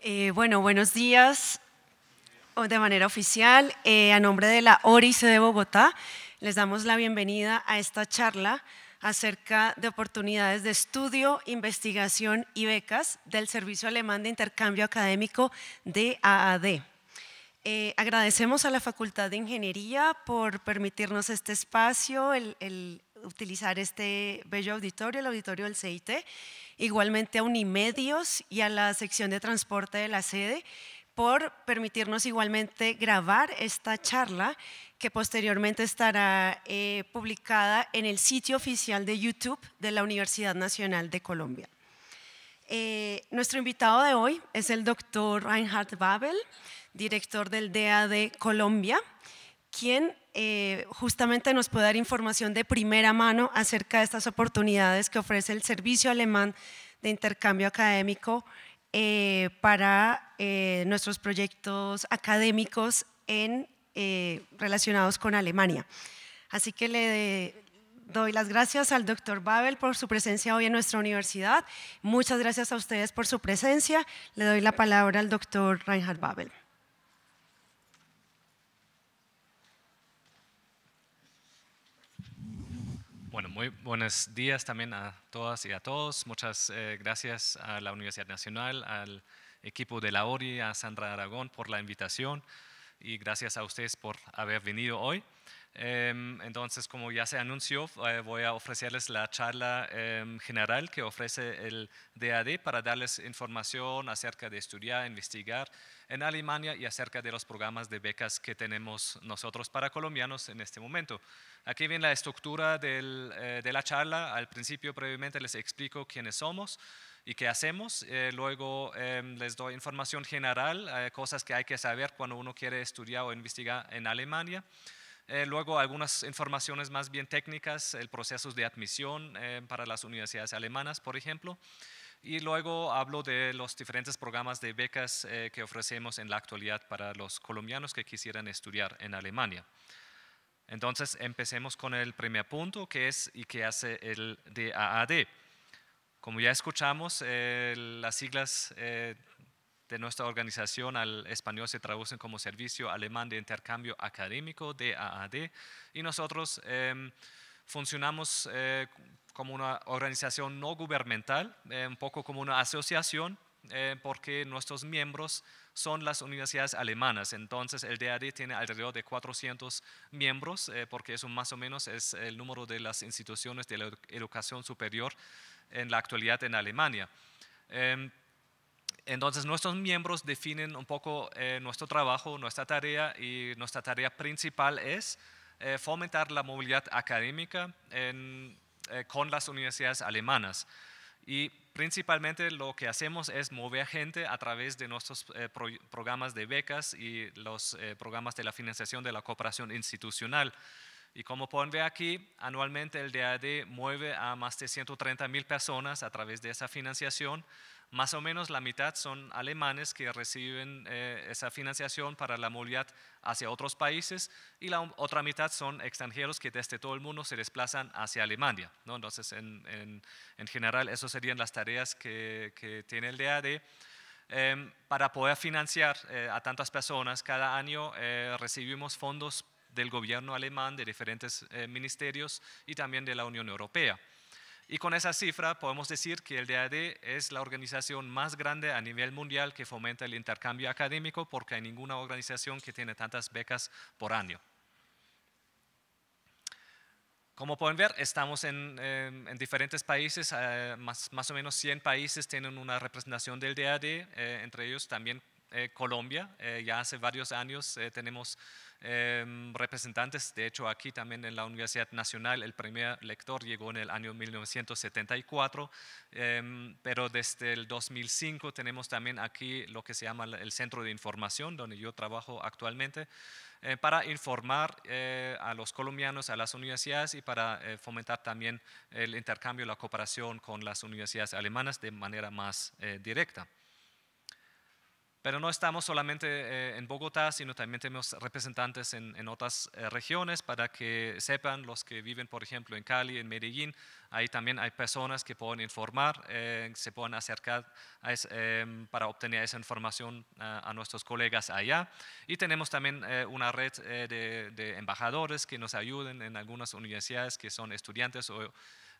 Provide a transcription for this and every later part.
Eh, bueno, buenos días de manera oficial. Eh, a nombre de la ORICE de Bogotá, les damos la bienvenida a esta charla acerca de oportunidades de estudio, investigación y becas del Servicio Alemán de Intercambio Académico de AAD. Eh, agradecemos a la Facultad de Ingeniería por permitirnos este espacio, el utilizar este bello auditorio, el auditorio del CIT, igualmente a Unimedios y a la sección de transporte de la sede por permitirnos igualmente grabar esta charla que posteriormente estará eh, publicada en el sitio oficial de YouTube de la Universidad Nacional de Colombia. Eh, nuestro invitado de hoy es el doctor Reinhard Babel, director del de Colombia quien eh, justamente nos puede dar información de primera mano acerca de estas oportunidades que ofrece el Servicio Alemán de Intercambio Académico eh, para eh, nuestros proyectos académicos en, relacionados con Alemania. Así que le, doy las gracias al doctor Babel por su presencia hoy en nuestra universidad. Muchas gracias a ustedes por su presencia. Le doy la palabra al doctor Reinhard Babel. Bueno, muy buenos días también a todas y a todos. Muchas eh, gracias a la Universidad Nacional, al equipo de la ORI, a Sandra Aragón por la invitación y gracias a ustedes por haber venido hoy. Em, entonces, como ya se anunció, eh, voy a ofrecerles la charla em, general que ofrece el DAD para darles información acerca de estudiar, investigar en Alemania y acerca de los programas de becas que tenemos nosotros para colombianos en este momento. Aquí viene la estructura eh, de la charla. Al principio brevemente les explico quiénes somos y qué hacemos. Eh, luego em, les doy información general, eh, cosas que hay que saber cuando uno quiere estudiar o investigar en Alemania. luego algunas informaciones más bien técnicas, el proceso de admisión para las universidades alemanas, por ejemplo. Y luego hablo de los diferentes programas de becas que ofrecemos en la actualidad para los colombianos que quisieran estudiar en Alemania. Entonces empecemos con el primer punto que es y que hace el DAAD. Como ya escuchamos, eh, las siglas eh, de nuestra organización al español se traducen como Servicio Alemán de Intercambio Académico, DAAD, y nosotros em, funcionamos eh, como una organización no gubernamental, un poco como una asociación, porque nuestros miembros son las universidades alemanas. Entonces el DAD tiene alrededor de 400 miembros, eh, porque eso más o menos es el número de las instituciones de la educación superior en la actualidad en Alemania. Em, entonces nuestros miembros definen un poco eh, nuestro trabajo, nuestra tarea y nuestra tarea principal es eh, fomentar la movilidad académica con las universidades alemanas. Y principalmente lo que hacemos es mover gente a través de nuestros eh, programas de becas y los eh, programas de la financiación de la cooperación institucional. Y como pueden ver aquí, anualmente el DAD mueve a más de 130 mil personas a través de esa financiación más o menos la mitad son alemanes que reciben eh, esa financiación para la movilidad hacia otros países y la otra mitad son extranjeros que desde todo el mundo se desplazan hacia Alemania. Entonces, en, general, esas serían las tareas que, tiene el DAD. Em, para poder financiar eh, a tantas personas, cada año eh, recibimos fondos del gobierno alemán, de diferentes ministerios y también de la Unión Europea. Y con esa cifra podemos decir que el DAD es la organización más grande a nivel mundial que fomenta el intercambio académico porque hay ninguna organización que tiene tantas becas por año. Como pueden ver, estamos en, diferentes países, eh, más, o menos 100 países tienen una representación del DAD, eh, entre ellos también eh, Colombia. ya hace varios años tenemos Em, representantes. De hecho, aquí también en la Universidad Nacional el primer lector llegó en el año 1974, em, pero desde el 2005 tenemos también aquí lo que se llama el Centro de Información, donde yo trabajo actualmente. Eh, para informar eh, a los colombianos, a las universidades y para eh, fomentar también el intercambio, la cooperación con las universidades alemanas de manera más directa. Pero no estamos solamente eh, en Bogotá, sino también tenemos representantes en, otras eh, regiones para que sepan los que viven, por ejemplo, en Cali, en Medellín. Ahí también hay personas que pueden informar, eh, se pueden acercar em, para obtener esa información a, nuestros colegas allá. Y tenemos también una red de, de, embajadores que nos ayuden en algunas universidades que son estudiantes o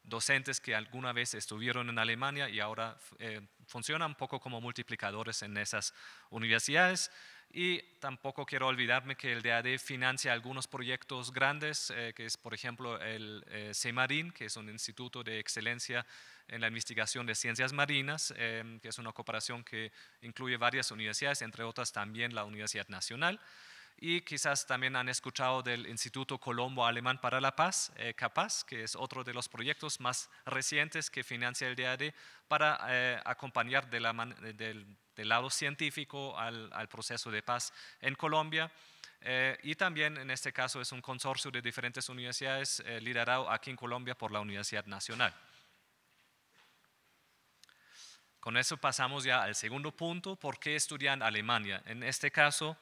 docentes que alguna vez estuvieron en Alemania y ahora eh, funcionan un poco como multiplicadores en esas universidades. Y tampoco quiero olvidarme que el DAD financia algunos proyectos grandes, eh, que es por ejemplo el eh, CEMARIN, que es un instituto de excelencia en la investigación de ciencias marinas, eh, que es una cooperación que incluye varias universidades, entre otras también la Universidad Nacional. Y quizás también han escuchado del Instituto Colombo Alemán para la Paz, CAPAS, eh, CAPAZ, que es otro de los proyectos más recientes que financia el DAD para eh, acompañar eh, del, lado científico al, proceso de paz en Colombia. y también en este caso es un consorcio de diferentes universidades liderado aquí en Colombia por la Universidad Nacional. Con eso pasamos ya al segundo punto, ¿por qué estudian Alemania? En este caso,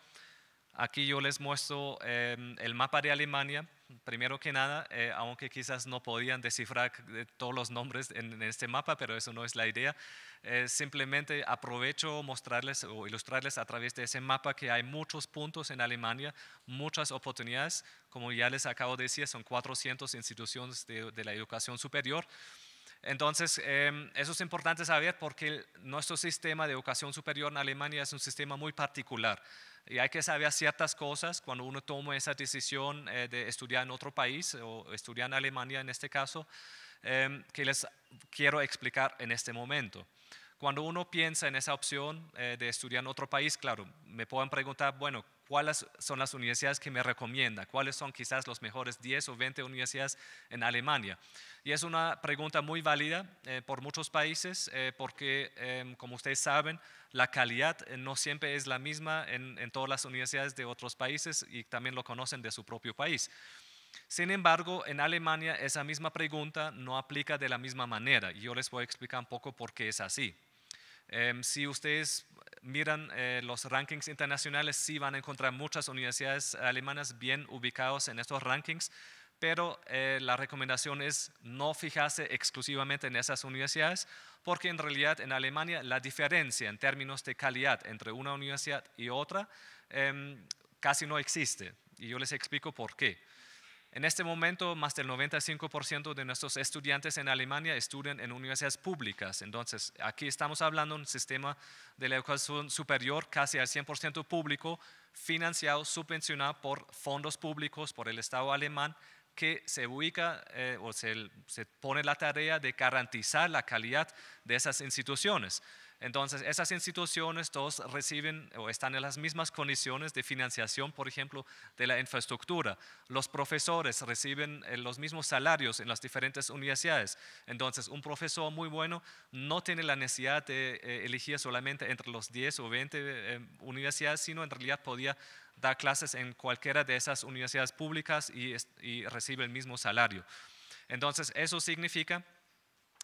Aquí yo les muestro em, el mapa de Alemania. Primero que nada, eh, aunque quizás no podían descifrar todos los nombres en, este mapa, pero eso no es la idea, eh, simplemente aprovecho mostrarles o ilustrarles a través de ese mapa que hay muchos puntos en Alemania, muchas oportunidades, como ya les acabo de decir, son 400 instituciones de, la educación superior. Entonces, em, eso es importante saber porque nuestro sistema de educación superior en Alemania es un sistema muy particular. Y hay que saber ciertas cosas cuando uno toma esa decisión eh, de estudiar en otro país o estudiar en Alemania en este caso, em, que les quiero explicar en este momento. Cuando uno piensa en esa opción eh, de estudiar en otro país, claro, me pueden preguntar, bueno, ¿cuáles son las universidades que me recomienda? ¿Cuáles son quizás los mejores 10 o 20 universidades en Alemania? Y es una pregunta muy válida eh, por muchos países porque, em, como ustedes saben, la calidad eh, no siempre es la misma en, todas las universidades de otros países y también lo conocen de su propio país. Sin embargo, en Alemania esa misma pregunta no aplica de la misma manera y yo les voy a explicar un poco por qué es así. Em, si ustedes miran eh, los rankings internacionales, sí van a encontrar muchas universidades alemanas bien ubicadas en estos rankings, pero eh, la recomendación es no fijarse exclusivamente en esas universidades, porque en realidad en Alemania la diferencia en términos de calidad entre una universidad y otra em, casi no existe. Y yo les explico por qué. En este momento, más del 95% de nuestros estudiantes en Alemania estudian en universidades públicas. Entonces, aquí estamos hablando de un sistema de la educación superior casi al 100% público, financiado, subvencionado por fondos públicos, por el Estado alemán, que se ubica eh, o se, se pone la tarea de garantizar la calidad de esas instituciones. Entonces, esas instituciones todos reciben o están en las mismas condiciones de financiación, por ejemplo, de la infraestructura. Los profesores reciben eh, los mismos salarios en las diferentes universidades. Entonces, un profesor muy bueno no tiene la necesidad de eh, elegir solamente entre los 10 o 20 eh, universidades, sino en realidad podía dar clases en cualquiera de esas universidades públicas y, y recibe el mismo salario. Entonces, eso significa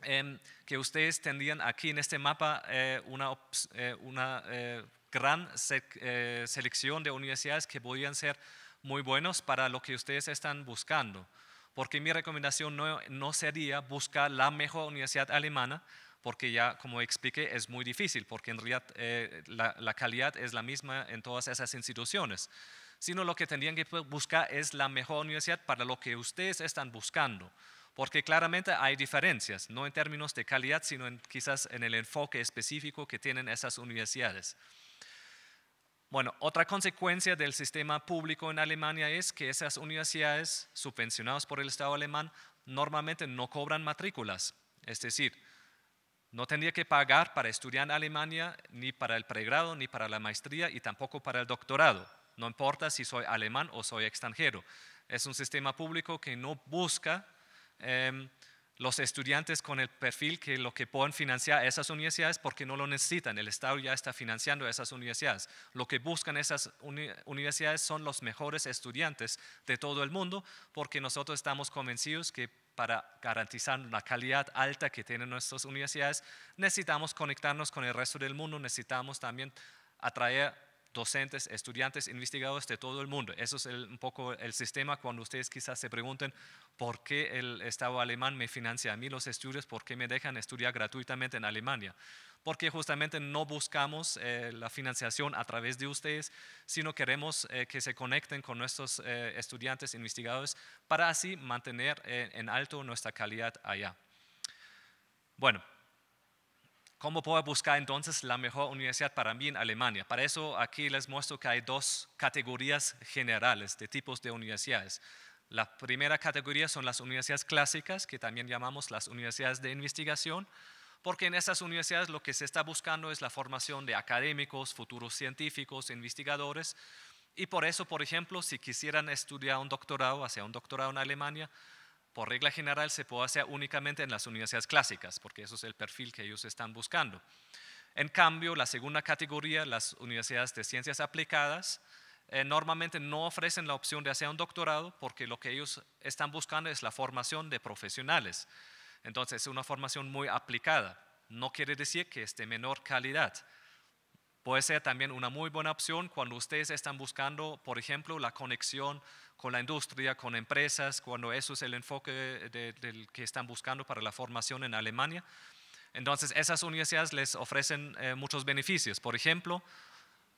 Em, que ustedes tendrían aquí en este mapa eh, una, eh, una eh, gran selección de universidades que podrían ser muy buenos para lo que ustedes están buscando. Porque mi recomendación no, no sería buscar la mejor universidad alemana, porque ya, como expliqué, es muy difícil, porque en realidad la, la, calidad es la misma en todas esas instituciones, sino lo que tendrían que buscar es la mejor universidad para lo que ustedes están buscando porque claramente hay diferencias, no en términos de calidad, sino en, quizás en el enfoque específico que tienen esas universidades. Bueno, otra consecuencia del sistema público en Alemania es que esas universidades subvencionadas por el Estado alemán normalmente no cobran matrículas, es decir, no tendría que pagar para estudiar en Alemania ni para el pregrado, ni para la maestría y tampoco para el doctorado. No importa si soy alemán o soy extranjero. Es un sistema público que no busca Em, los estudiantes con el perfil que lo que pueden financiar esas universidades porque no lo necesitan. El Estado ya está financiando esas universidades. Lo que buscan esas universidades son los mejores estudiantes de todo el mundo porque nosotros estamos convencidos que para garantizar la calidad alta que tienen nuestras universidades necesitamos conectarnos con el resto del mundo, necesitamos también atraer docentes, estudiantes, investigadores de todo el mundo. Eso es un poco el sistema cuando ustedes quizás se pregunten por qué el Estado alemán me financia a mí los estudios, por qué me dejan estudiar gratuitamente en Alemania. Porque justamente no buscamos eh, la financiación a través de ustedes, sino queremos eh, que se conecten con nuestros eh, estudiantes, investigadores, para así mantener en alto nuestra calidad allá. Bueno, ¿Cómo puedo buscar entonces la mejor universidad para mí en Alemania? Para eso aquí les muestro que hay dos categorías generales de tipos de universidades. La primera categoría son las universidades clásicas, que también llamamos las universidades de investigación, porque en estas universidades lo que se está buscando es la formación de académicos, futuros científicos, investigadores, y por eso, por ejemplo, si quisieran estudiar un doctorado, hacia un doctorado en Alemania, por regla general se puede hacer únicamente en las universidades clásicas, porque eso es el perfil que ellos están buscando. En cambio, la segunda categoría, las universidades de ciencias aplicadas, eh, normalmente no ofrecen la opción de hacer un doctorado porque lo que ellos están buscando es la formación de profesionales. Entonces, es una formación muy aplicada. No quiere decir que es de menor calidad, Puede ser también una muy buena opción cuando ustedes están buscando, por ejemplo, la conexión con la industria, con empresas, cuando eso es el enfoque del que están buscando para la formación en Alemania. Entonces, esas universidades les ofrecen eh, muchos beneficios. Por ejemplo,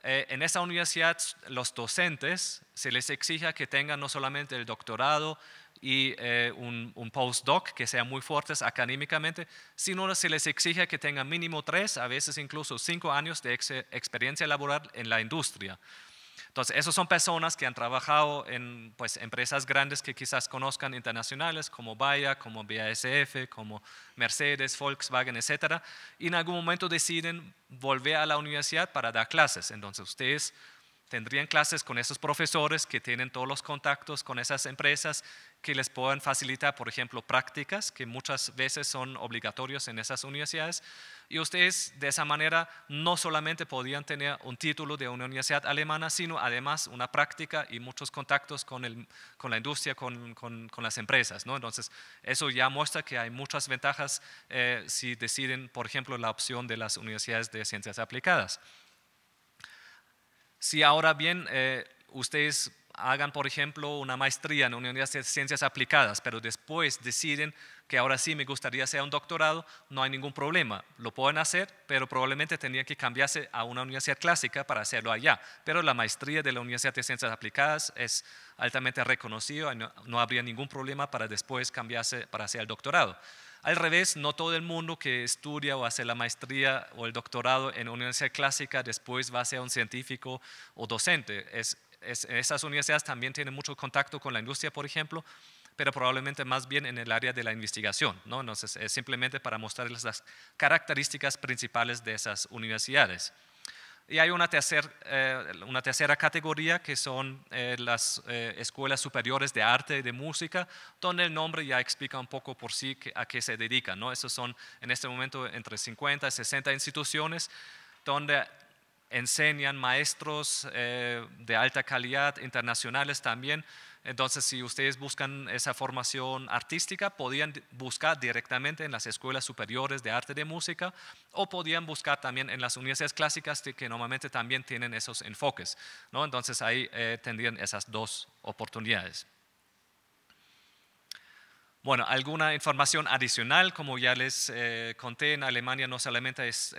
eh, en esa universidad los docentes se les exige que tengan no solamente el doctorado, y eh, un, un postdoc que sean muy fuertes académicamente, sino se les exige que tengan mínimo tres, a veces incluso cinco años de experiencia laboral en la industria. Entonces, esas son personas que han trabajado en pues, empresas grandes que quizás conozcan internacionales, como Bayer, como BASF, como Mercedes, Volkswagen, etc. Y en algún momento deciden volver a la universidad para dar clases. Entonces, ustedes tendrían clases con esos profesores que tienen todos los contactos con esas empresas que les puedan facilitar, por ejemplo, prácticas que muchas veces son obligatorios en esas universidades. Y ustedes de esa manera no solamente podían tener un título de una universidad alemana, sino además una práctica y muchos contactos con, la industria, con, las empresas. ¿no? Entonces, eso ya muestra que hay muchas ventajas eh, si deciden, por ejemplo, la opción de las universidades de ciencias aplicadas. Si ahora bien eh, ustedes hagan, por ejemplo, una maestría en la universidad de ciencias aplicadas, pero después deciden que ahora sí me gustaría hacer un doctorado, no hay ningún problema. Lo pueden hacer, pero probablemente tendrían que cambiarse a una universidad clásica para hacerlo allá. Pero la maestría de la Universidad de Ciencias Aplicadas es altamente reconocida, no habría ningún problema para después cambiarse para hacer el doctorado. Al revés, no todo el mundo que estudia o hace la maestría o el doctorado en una universidad clásica después va a ser un científico o docente. esas universidades también tienen mucho contacto con la industria, por ejemplo, pero probablemente más bien en el área de la investigación. es simplemente para mostrarles las características principales de esas universidades. Y hay una, eh, una tercera categoría que son eh, las eh, escuelas superiores de arte y de música, donde el nombre ya explica un poco por sí a qué se dedican. ¿no? Esos son en este momento entre 50 y 60 instituciones donde enseñan maestros eh, de alta calidad, internacionales también. Entonces, si ustedes buscan esa formación artística, podían buscar directamente en las escuelas superiores de arte de música o podían buscar también en las universidades clásicas que normalmente también tienen esos enfoques. ¿no? Entonces, ahí eh, tendrían esas dos oportunidades. Bueno, alguna información adicional, como ya les eh, conté, en Alemania no solamente es,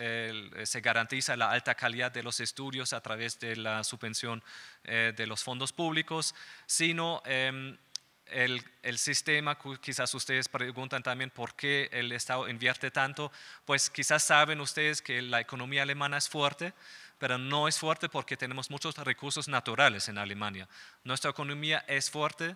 se garantiza la alta calidad de los estudios a través de la subvención eh, de los fondos públicos, sino em, el, el, sistema, quizás ustedes preguntan también por qué el Estado invierte tanto, pues quizás saben ustedes que la economía alemana es fuerte, pero no es fuerte porque tenemos muchos recursos naturales en Alemania. Nuestra economía es fuerte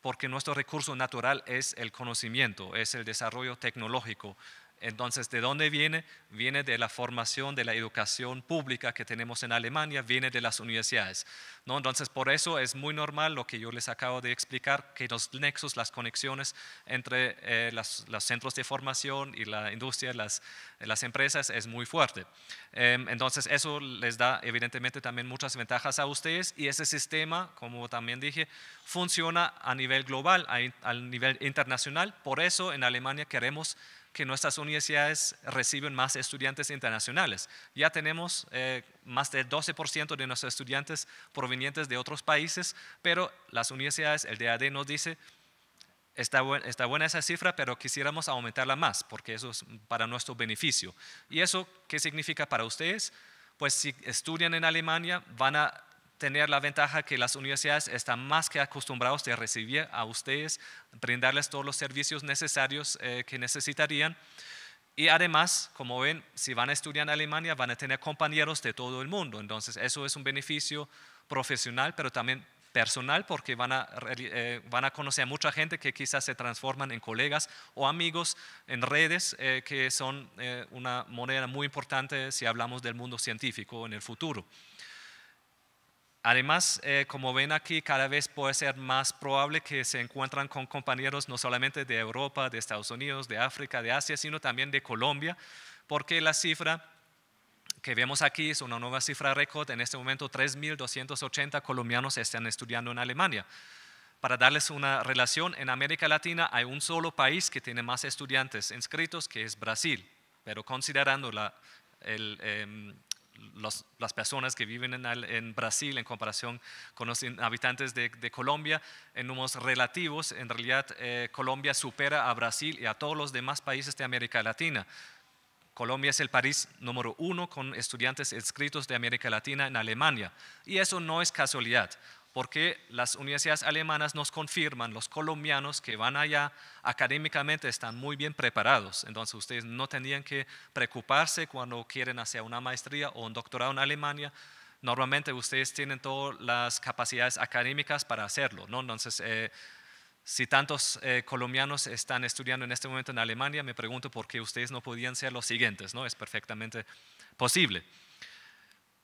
porque nuestro recurso natural es el conocimiento, es el desarrollo tecnológico, entonces, ¿de dónde viene? Viene de la formación, de la educación pública que tenemos en Alemania, viene de las universidades. ¿no? Entonces, por eso es muy normal lo que yo les acabo de explicar, que los nexos, las conexiones entre eh, los centros de formación y la industria, las, las empresas, es muy fuerte. Em, entonces, eso les da evidentemente también muchas ventajas a ustedes y ese sistema, como también dije, funciona a nivel global, a nivel internacional. Por eso en Alemania queremos que nuestras universidades reciben más estudiantes internacionales. Ya tenemos eh, más del 12% de nuestros estudiantes provenientes de otros países, pero las universidades, el DAD nos dice, está, está buena esa cifra, pero quisiéramos aumentarla más, porque eso es para nuestro beneficio. ¿Y eso qué significa para ustedes? Pues si estudian en Alemania, van a tener la ventaja que las universidades están más que acostumbrados a recibir a ustedes, brindarles todos los servicios necesarios eh, que necesitarían. Y además, como ven, si van a estudiar en Alemania, van a tener compañeros de todo el mundo. Entonces, eso es un beneficio profesional, pero también personal, porque van a, eh, conocer a mucha gente que quizás se transforman en colegas o amigos en redes, eh, que son una moneda muy importante si hablamos del mundo científico en el futuro. Además, eh, como ven aquí, cada vez puede ser más probable que se encuentran con compañeros no solamente de Europa, de Estados Unidos, de África, de Asia, sino también de Colombia, porque la cifra que vemos aquí es una nueva cifra récord. En este momento, 3.280 colombianos están estudiando en Alemania. Para darles una relación, en América Latina hay un solo país que tiene más estudiantes inscritos, que es Brasil, pero considerando la, el, em, las personas que viven en, Brasil en comparación con los habitantes de, Colombia, en números relativos, en realidad eh, Colombia supera a Brasil y a todos los demás países de América Latina. Colombia es el país número uno con estudiantes escritos de América Latina en Alemania. Y eso no es casualidad porque las universidades alemanas nos confirman, los colombianos que van allá académicamente están muy bien preparados, entonces ustedes no tendrían que preocuparse cuando quieren hacer una maestría o un doctorado en Alemania, normalmente ustedes tienen todas las capacidades académicas para hacerlo, ¿no? Entonces, eh, si tantos eh, colombianos están estudiando en este momento en Alemania, me pregunto por qué ustedes no podían ser los siguientes, ¿no? Es perfectamente posible.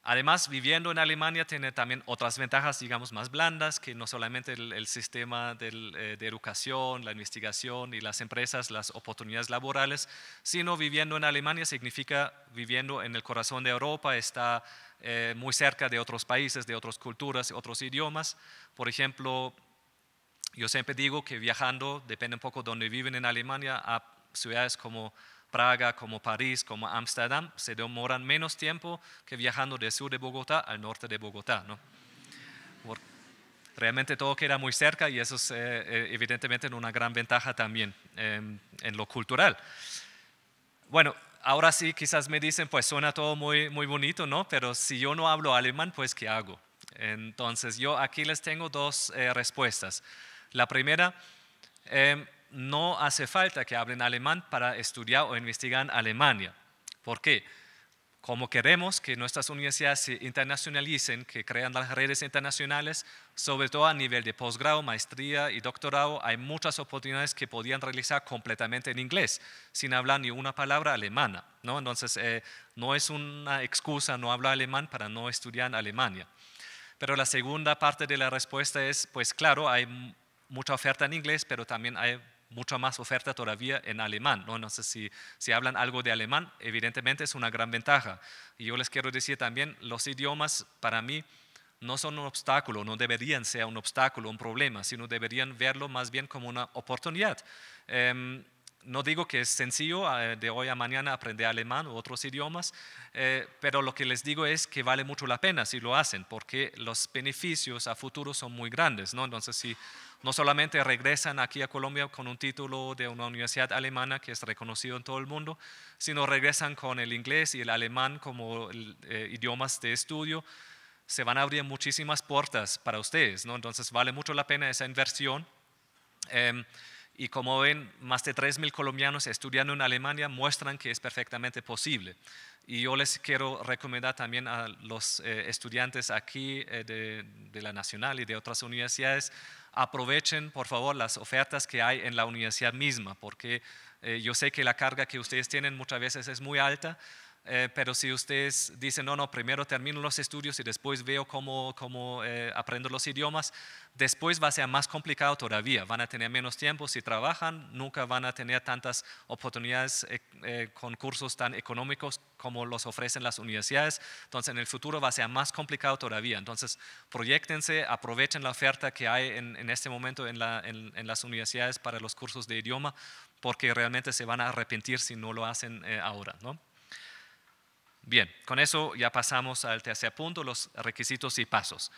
Además, viviendo en Alemania tiene también otras ventajas, digamos, más blandas, que no solamente el, sistema eh, de educación, la investigación y las empresas, las oportunidades laborales, sino viviendo en Alemania significa viviendo en el corazón de Europa, está eh, muy cerca de otros países, de otras culturas, otros idiomas. Por ejemplo, yo siempre digo que viajando, depende un poco de donde viven en Alemania, a ciudades como Praga, como París, como Ámsterdam, se demoran menos tiempo que viajando del sur de Bogotá al norte de Bogotá. ¿no? realmente todo queda muy cerca y eso es eh, eh, evidentemente una gran ventaja también em, en lo cultural. Bueno, ahora sí quizás me dicen, pues suena todo muy, muy bonito, ¿no? Pero si yo no hablo alemán, pues ¿qué hago? Entonces yo aquí les tengo dos eh, respuestas. La primera, em, no hace falta que hablen alemán para estudiar o investigar en Alemania. ¿Por qué? Como queremos que nuestras universidades se internacionalicen, que crean las redes internacionales, sobre todo a nivel de posgrado, maestría y doctorado, hay muchas oportunidades que podían realizar completamente en inglés, sin hablar ni una palabra alemana. ¿no? Entonces, eh, no es una excusa no hablar alemán para no estudiar en Alemania. Pero la segunda parte de la respuesta es, pues claro, hay mucha oferta en inglés, pero también hay mucha más oferta todavía en alemán. ¿no? sé si, hablan algo de alemán, evidentemente es una gran ventaja. Y yo les quiero decir también, los idiomas para mí no son un obstáculo, no deberían ser un obstáculo, un problema, sino deberían verlo más bien como una oportunidad. Em, no digo que es sencillo ah, de hoy a mañana aprender alemán u otros idiomas, eh, pero lo que les digo es que vale mucho la pena si lo hacen, porque los beneficios a futuro son muy grandes. ¿no? Entonces, si no solamente regresan aquí a Colombia con un título de una universidad alemana que es reconocido en todo el mundo, sino regresan con el inglés y el alemán como eh, idiomas de estudio, se van a abrir muchísimas puertas para ustedes. ¿no? Entonces, vale mucho la pena esa inversión. Em, y como ven, más de 3.000 colombianos estudiando en Alemania muestran que es perfectamente posible. Y yo les quiero recomendar también a los eh, estudiantes aquí eh, de, la Nacional y de otras universidades, aprovechen por favor las ofertas que hay en la universidad misma, porque eh, yo sé que la carga que ustedes tienen muchas veces es muy alta, eh, pero si ustedes dicen, no, no, primero termino los estudios y después veo cómo, cómo eh, aprendo los idiomas, después va a ser más complicado todavía, van a tener menos tiempo, si trabajan nunca van a tener tantas oportunidades eh, con cursos tan económicos como los ofrecen las universidades, entonces en el futuro va a ser más complicado todavía, entonces proyectense, aprovechen la oferta que hay en, este momento en, en las universidades para los cursos de idioma, porque realmente se van a arrepentir si no lo hacen ahora, ¿no? Bien, con eso ya pasamos al tercer punto, los requisitos y pasos.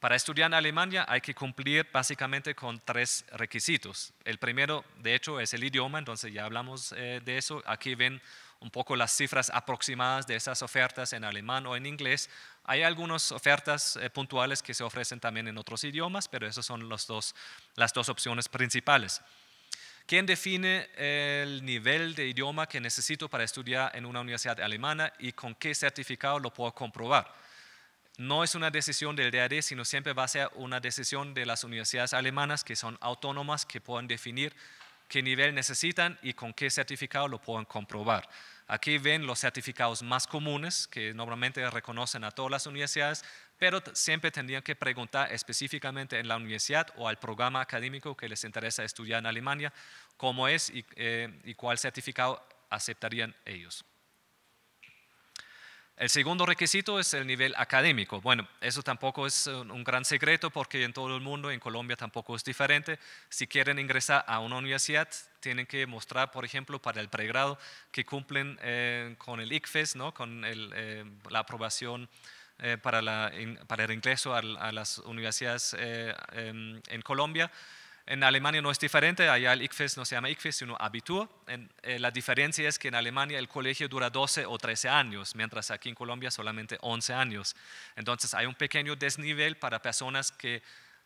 Para estudiar en Alemania hay que cumplir básicamente con tres requisitos. El primero, de hecho, es el idioma, entonces ya hablamos eh, de eso. Aquí ven un poco las cifras aproximadas de esas ofertas en alemán o en inglés. Hay algunas ofertas eh, puntuales que se ofrecen también en otros idiomas, pero esas son las dos opciones principales. ¿Quién define el nivel de idioma que necesito para estudiar en una universidad alemana y con qué certificado lo puedo comprobar? No es una decisión del DAD, sino siempre va a ser una decisión de las universidades alemanas que son autónomas, que pueden definir qué nivel necesitan y con qué certificado lo pueden comprobar. Aquí ven los certificados más comunes que normalmente reconocen a todas las universidades, pero siempre tendrían que preguntar específicamente en la universidad o al programa académico que les interesa estudiar en Alemania cómo es y, eh, cuál certificado aceptarían ellos. El segundo requisito es el nivel académico. Bueno, eso tampoco es un gran secreto porque en todo el mundo, en Colombia tampoco es diferente. Si quieren ingresar a una universidad, tienen que mostrar, por ejemplo, para el pregrado que cumplen eh, con el ICFES, ¿no? con eh, la aprobación eh, para, el ingreso a, las universidades eh, em, en, Colombia. En Alemania no es diferente, allá el ICFES no se llama ICFES, sino Abitur. Eh, la diferencia es que en Alemania el colegio dura 12 o 13 años, mientras aquí en Colombia solamente 11 años. Entonces hay un pequeño desnivel para personas que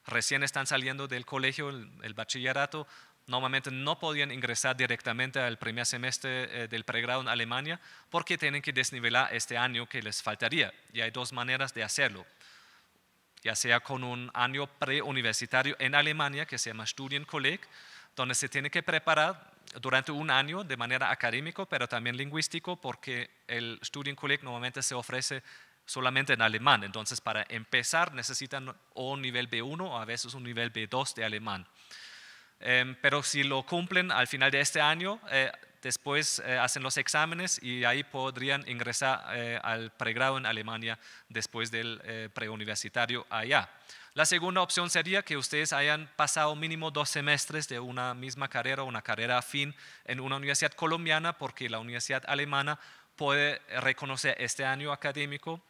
recién están saliendo del colegio, el bachillerato, normalmente no podían ingresar directamente al primer semestre eh, del pregrado en Alemania porque tienen que desnivelar este año que les faltaría. Y hay dos maneras de hacerlo, ya sea con un año preuniversitario en Alemania que se llama Studienkolleg, donde se tiene que preparar durante un año de manera académico pero también lingüístico, porque el Studienkolleg normalmente se ofrece solamente en alemán. Entonces, para empezar necesitan o un nivel B1 o a veces un nivel B2 de alemán. Em, pero si lo cumplen al final de este año, eh, después eh, hacen los exámenes y ahí podrían ingresar eh, al pregrado en Alemania después del preuniversitario allá. La segunda opción sería que ustedes hayan pasado mínimo dos semestres de una misma carrera, o una carrera afín en una universidad colombiana, porque la universidad alemana puede reconocer este año académico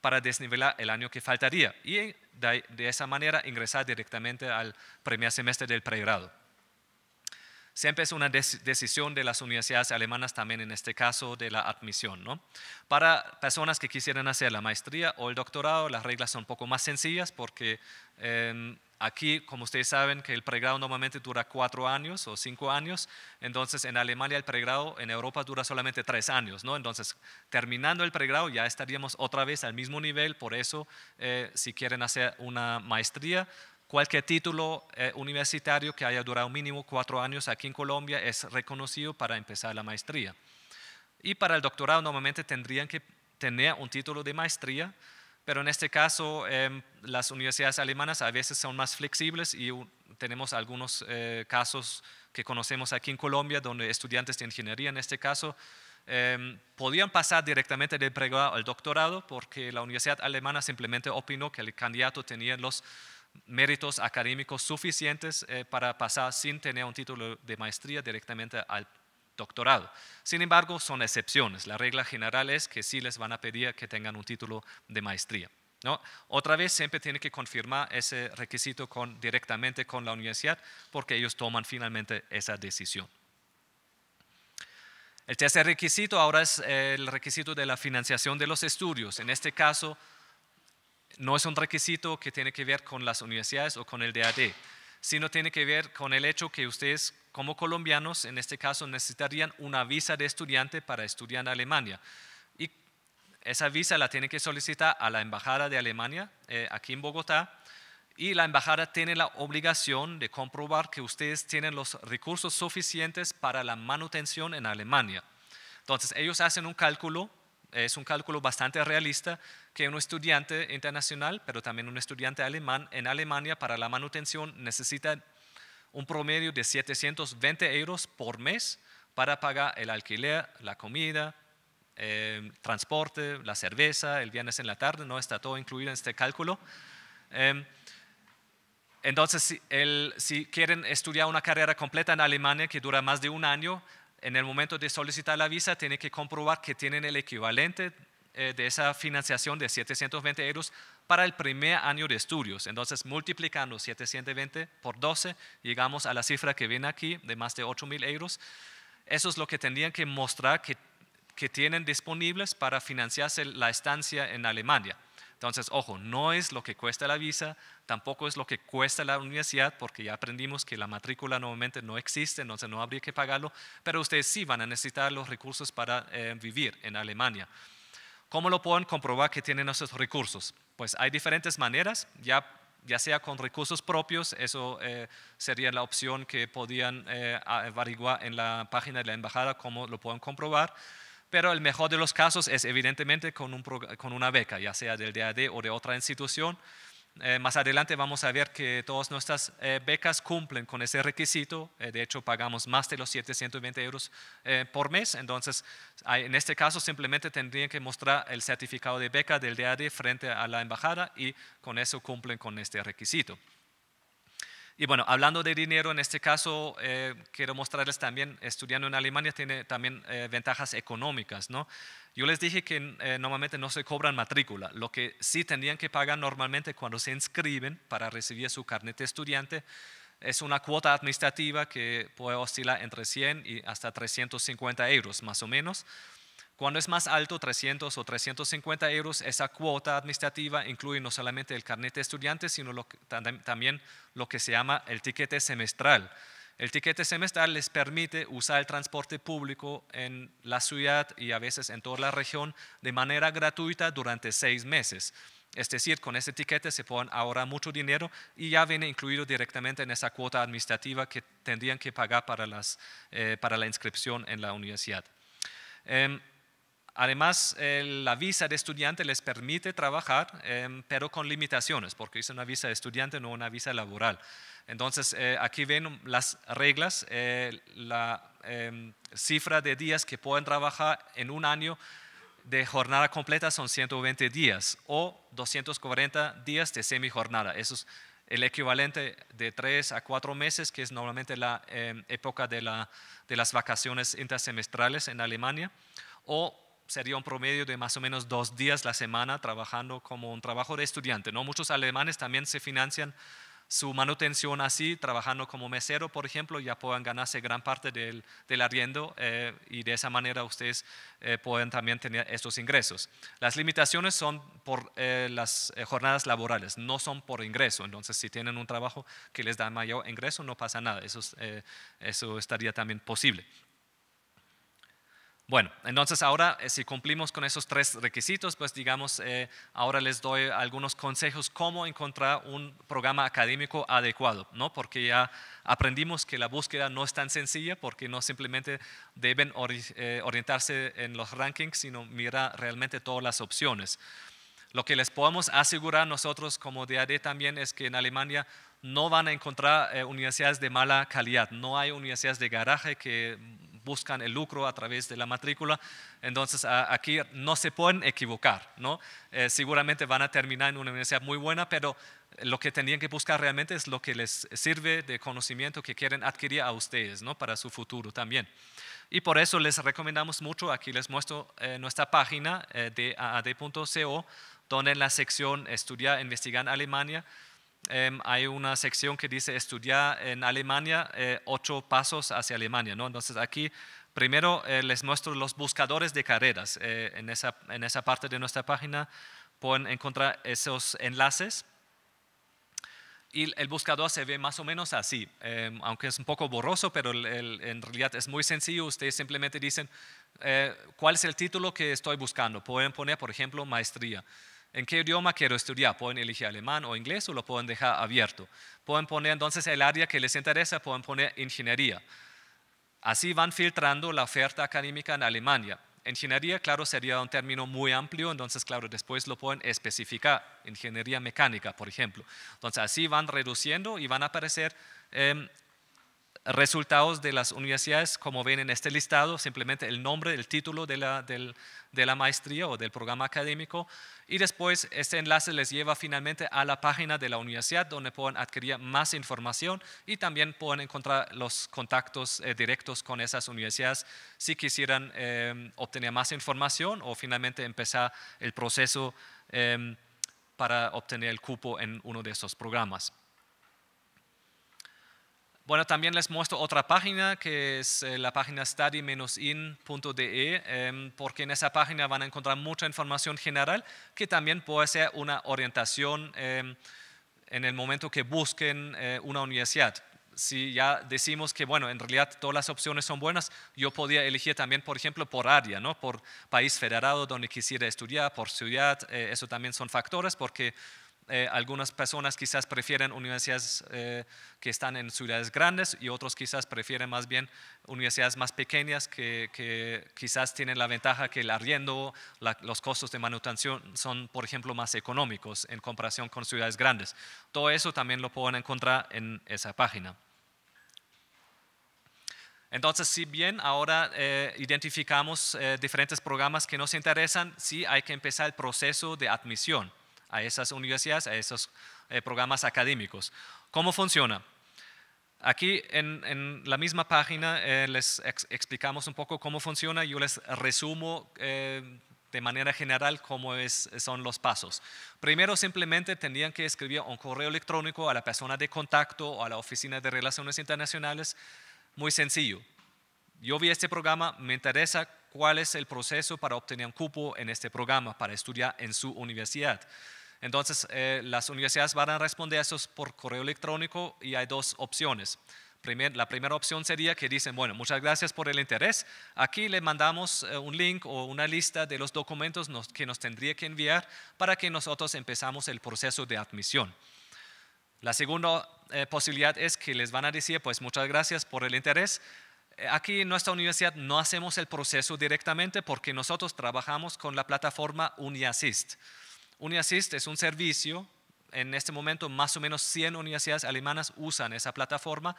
para desnivelar el año que faltaría y de, esa manera ingresar directamente al primer semestre del pregrado. Siempre es una decisión de las universidades alemanas también en este caso de la admisión. Para personas que quisieran hacer la maestría o el doctorado, las reglas son un poco más sencillas porque em, aquí, como ustedes saben, que el pregrado normalmente dura cuatro años o cinco años, entonces en Alemania el pregrado en Europa dura solamente tres años, ¿no? Entonces, terminando el pregrado ya estaríamos otra vez al mismo nivel, por eso eh, si quieren hacer una maestría, Cualquier título eh, universitario que haya durado mínimo cuatro años aquí en Colombia es reconocido para empezar la maestría. Y para el doctorado normalmente tendrían que tener un título de maestría, pero en este caso em, las universidades alemanas a veces son más flexibles y tenemos algunos eh, casos que conocemos aquí en Colombia donde estudiantes de ingeniería en este caso em, podían pasar directamente del pregrado al doctorado porque la universidad alemana simplemente opinó que el candidato tenía los méritos académicos suficientes eh, para pasar sin tener un título de maestría directamente al doctorado. Sin embargo, son excepciones. La regla general es que sí les van a pedir que tengan un título de maestría. Otra vez, siempre tiene que confirmar ese requisito con, directamente con la universidad porque ellos toman finalmente esa decisión. El tercer requisito ahora es eh, el requisito de la financiación de los estudios. En este caso, no es un requisito que tiene que ver con las universidades o con el DAD, sino tiene que ver con el hecho que ustedes, como colombianos, en este caso, necesitarían una visa de estudiante para estudiar en Alemania. Y esa visa la tiene que solicitar a la Embajada de Alemania, eh, aquí en Bogotá, y la Embajada tiene la obligación de comprobar que ustedes tienen los recursos suficientes para la manutención en Alemania. Entonces, ellos hacen un cálculo, es un cálculo bastante realista, que un estudiante internacional, pero también un estudiante alemán en Alemania para la manutención necesita un promedio de 720 euros por mes para pagar el alquiler, la comida, el eh, transporte, la cerveza, el viernes en la tarde, no está todo incluido en este cálculo. Em, entonces, si, si quieren estudiar una carrera completa en Alemania que dura más de un año, en el momento de solicitar la visa tienen que comprobar que tienen el equivalente eh, de esa financiación de 720 euros para el primer año de estudios. Entonces, multiplicando 720 por 12, llegamos a la cifra que viene aquí de más de 8.000 euros. Eso es lo que tendrían que mostrar que, tienen disponibles para financiarse la estancia en Alemania. Entonces, ojo, no es lo que cuesta la visa, tampoco es lo que cuesta la universidad, porque ya aprendimos que la matrícula nuevamente no existe, entonces no habría que pagarlo, pero ustedes sí van a necesitar los recursos para eh, vivir en Alemania. ¿Cómo lo pueden comprobar que tienen esos recursos? Pues hay diferentes maneras, ya, ya sea con recursos propios, eso eh, sería la opción que podían eh, averiguar en la página de la embajada, cómo lo pueden comprobar. Pero el mejor de los casos es evidentemente con, un, con una beca, ya sea del DAD o de otra institución eh, más adelante vamos a ver que todas nuestras eh, becas cumplen con ese requisito. Eh, de hecho, pagamos más de los 720 euros por mes. Entonces, en este caso, simplemente tendrían que mostrar el certificado de beca del DAD frente a la embajada y con eso cumplen con este requisito. Y bueno, hablando de dinero, en este caso eh, quiero mostrarles también, estudiando en Alemania tiene también eh, ventajas económicas, ¿no? Yo les dije que eh, normalmente no se cobran matrícula, lo que sí tendrían que pagar normalmente cuando se inscriben para recibir su carnet de estudiante es una cuota administrativa que puede oscilar entre 100 y hasta 350 euros más o menos. Cuando es más alto, 300 o 350 euros, esa cuota administrativa incluye no solamente el carnet de estudiante, sino también lo que se llama el tiquete semestral. El tiquete semestral les permite usar el transporte público en la ciudad y a veces en toda la región de manera gratuita durante seis meses. Es decir, con ese tiquete se pueden ahorrar mucho dinero y ya viene incluido directamente en esa cuota administrativa que tendrían que pagar para, las, eh, para la inscripción en la universidad. Em, Además, la visa de estudiante les permite trabajar, em, pero con limitaciones, porque es una visa de estudiante, no una visa laboral. Entonces, eh, aquí ven las reglas, eh, la em, cifra de días que pueden trabajar en un año de jornada completa son 120 días o 240 días de semijornada. Eso es el equivalente de tres a cuatro meses, que es normalmente la em, época de, de las vacaciones intersemestrales en Alemania, o sería un promedio de más o menos dos días la semana trabajando como un trabajo de estudiante. ¿no? Muchos alemanes también se financian su manutención así, trabajando como mesero, por ejemplo, ya puedan ganarse gran parte del, arriendo eh, y de esa manera ustedes eh, pueden también tener estos ingresos. Las limitaciones son por eh, las jornadas laborales, no son por ingreso. Entonces, si tienen un trabajo que les da mayor ingreso, no pasa nada. Eso, eso estaría también posible. Bueno, entonces ahora eh, si cumplimos con esos tres requisitos, pues digamos, eh, ahora les doy algunos consejos cómo encontrar un programa académico adecuado, ¿no? Porque ya aprendimos que la búsqueda no es tan sencilla porque no simplemente deben eh, orientarse en los rankings, sino mirar realmente todas las opciones. Lo que les podemos asegurar nosotros como DAD también es que en Alemania no van a encontrar eh, universidades de mala calidad, no hay universidades de garaje que buscan el lucro a través de la matrícula, entonces aquí no se pueden equivocar, ¿no? Eh, seguramente van a terminar en una universidad muy buena, pero lo que tenían que buscar realmente es lo que les sirve de conocimiento que quieren adquirir a ustedes, ¿no? Para su futuro también. Y por eso les recomendamos mucho, aquí les muestro eh, nuestra página de aad.co, donde en la sección Estudiar, Investigar Alemania, Em, hay una sección que dice estudiar en Alemania eh, ocho pasos hacia Alemania. ¿no? Entonces aquí primero eh, les muestro los buscadores de carreras. Eh, en, esa, parte de nuestra página pueden encontrar esos enlaces. Y el buscador se ve más o menos así, em, aunque es un poco borroso, pero en realidad es muy sencillo. Ustedes simplemente dicen, ¿cuál es el título que estoy buscando? Pueden poner, por ejemplo, maestría en qué idioma quiero estudiar. Pueden elegir alemán o inglés o lo pueden dejar abierto. Pueden poner entonces el área que les interesa, pueden poner ingeniería. Así van filtrando la oferta académica en Alemania. Ingeniería, claro, sería un término muy amplio, entonces, claro, después lo pueden especificar, ingeniería mecánica, por ejemplo. Entonces, así van reduciendo y van a aparecer em, resultados de las universidades, como ven en este listado, simplemente el nombre, el título de la, del, de la maestría o del programa académico. Y después este enlace les lleva finalmente a la página de la universidad donde pueden adquirir más información y también pueden encontrar los contactos eh, directos con esas universidades si quisieran eh, obtener más información o finalmente empezar el proceso eh, para obtener el cupo en uno de esos programas. Bueno, también les muestro otra página que es eh, la página study-in.de, e, em, porque en esa página van a encontrar mucha información general que también puede ser una orientación em, en el momento que busquen eh, una universidad. Si ya decimos que, bueno, en realidad todas las opciones son buenas, yo podría elegir también, por ejemplo, por área, ¿no? por país federado donde quisiera estudiar, por ciudad, eh, eso también son factores porque eh, algunas personas quizás prefieren universidades eh, que están en ciudades grandes y otros quizás prefieren más bien universidades más pequeñas que, quizás tienen la ventaja que el arriendo, los costos de manutención son, por ejemplo, más económicos en comparación con ciudades grandes. Todo eso también lo pueden encontrar en esa página. Entonces, si bien ahora eh, identificamos diferentes programas que nos interesan, sí hay que empezar el proceso de admisión a esas universidades, a esos eh, programas académicos. ¿Cómo funciona? Aquí en, en la misma página eh, les explicamos un poco cómo funciona, yo les resumo eh, de manera general cómo es, son los pasos. Primero simplemente tenían que escribir un correo electrónico a la persona de contacto o a la oficina de relaciones internacionales, muy sencillo. Yo vi este programa, me interesa cuál es el proceso para obtener un cupo en este programa, para estudiar en su universidad. Entonces, eh, las universidades van a responder a eso por correo electrónico y hay dos opciones. la primera opción sería que dicen, bueno, muchas gracias por el interés. Aquí le mandamos eh, un link o una lista de los documentos que nos tendría que enviar para que nosotros empezamos el proceso de admisión. La segunda eh, posibilidad es que les van a decir, pues muchas gracias por el interés. Aquí en nuestra universidad no hacemos el proceso directamente porque nosotros trabajamos con la plataforma UniAssist. UniAssist es un servicio, en este momento más o menos 100 universidades alemanas usan esa plataforma.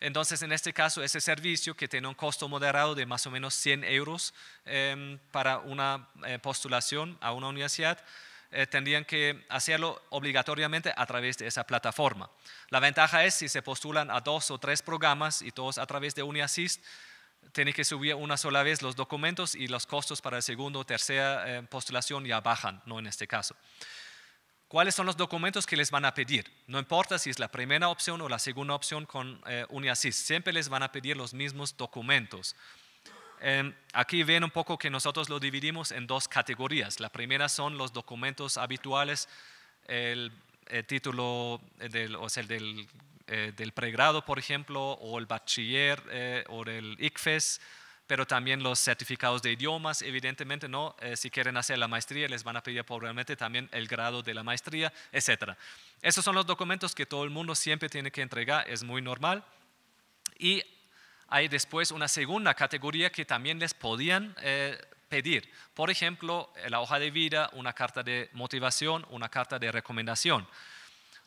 Entonces, en este caso, ese servicio que tiene un costo moderado de más o menos 100 euros em, para una eh, postulación a una universidad, eh, tendrían que hacerlo obligatoriamente a través de esa plataforma. La ventaja es si se postulan a dos o tres programas y todos a través de UniAssist, tiene que subir una sola vez los documentos y los costos para la segunda o tercera eh, postulación ya bajan, no en este caso. ¿Cuáles son los documentos que les van a pedir? No importa si es la primera opción o la segunda opción con eh, UniASIS, siempre les van a pedir los mismos documentos. Em, aquí ven un poco que nosotros lo dividimos en dos categorías. La primera son los documentos habituales, el, título del, o del eh, del pregrado, por ejemplo, o el bachiller eh, o el ICFES, pero también los certificados de idiomas, evidentemente, ¿no? Eh, si quieren hacer la maestría, les van a pedir probablemente también el grado de la maestría, etc. Esos son los documentos que todo el mundo siempre tiene que entregar, es muy normal. Y hay después una segunda categoría que también les podían pedir. Por ejemplo, la hoja de vida, una carta de motivación, una carta de recomendación.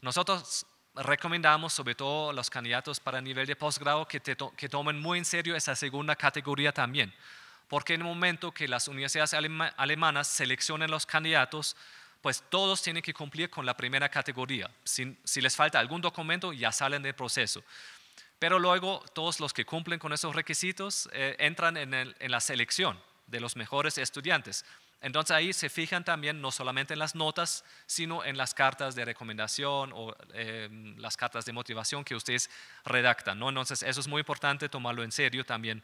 Nosotros recomendamos, sobre todo a los candidatos para nivel de posgrado, que, tomen muy en serio esa segunda categoría también, porque en el momento que las universidades alemanas seleccionen los candidatos, pues todos tienen que cumplir con la primera categoría. Si, les falta algún documento, ya salen del proceso. Pero luego todos los que cumplen con esos requisitos eh, entran en la selección de los mejores estudiantes. Entonces ahí se fijan también no solamente en las notas, sino en las cartas de recomendación o eh, las cartas de motivación que ustedes redactan. ¿no? Entonces eso es muy importante tomarlo en serio también.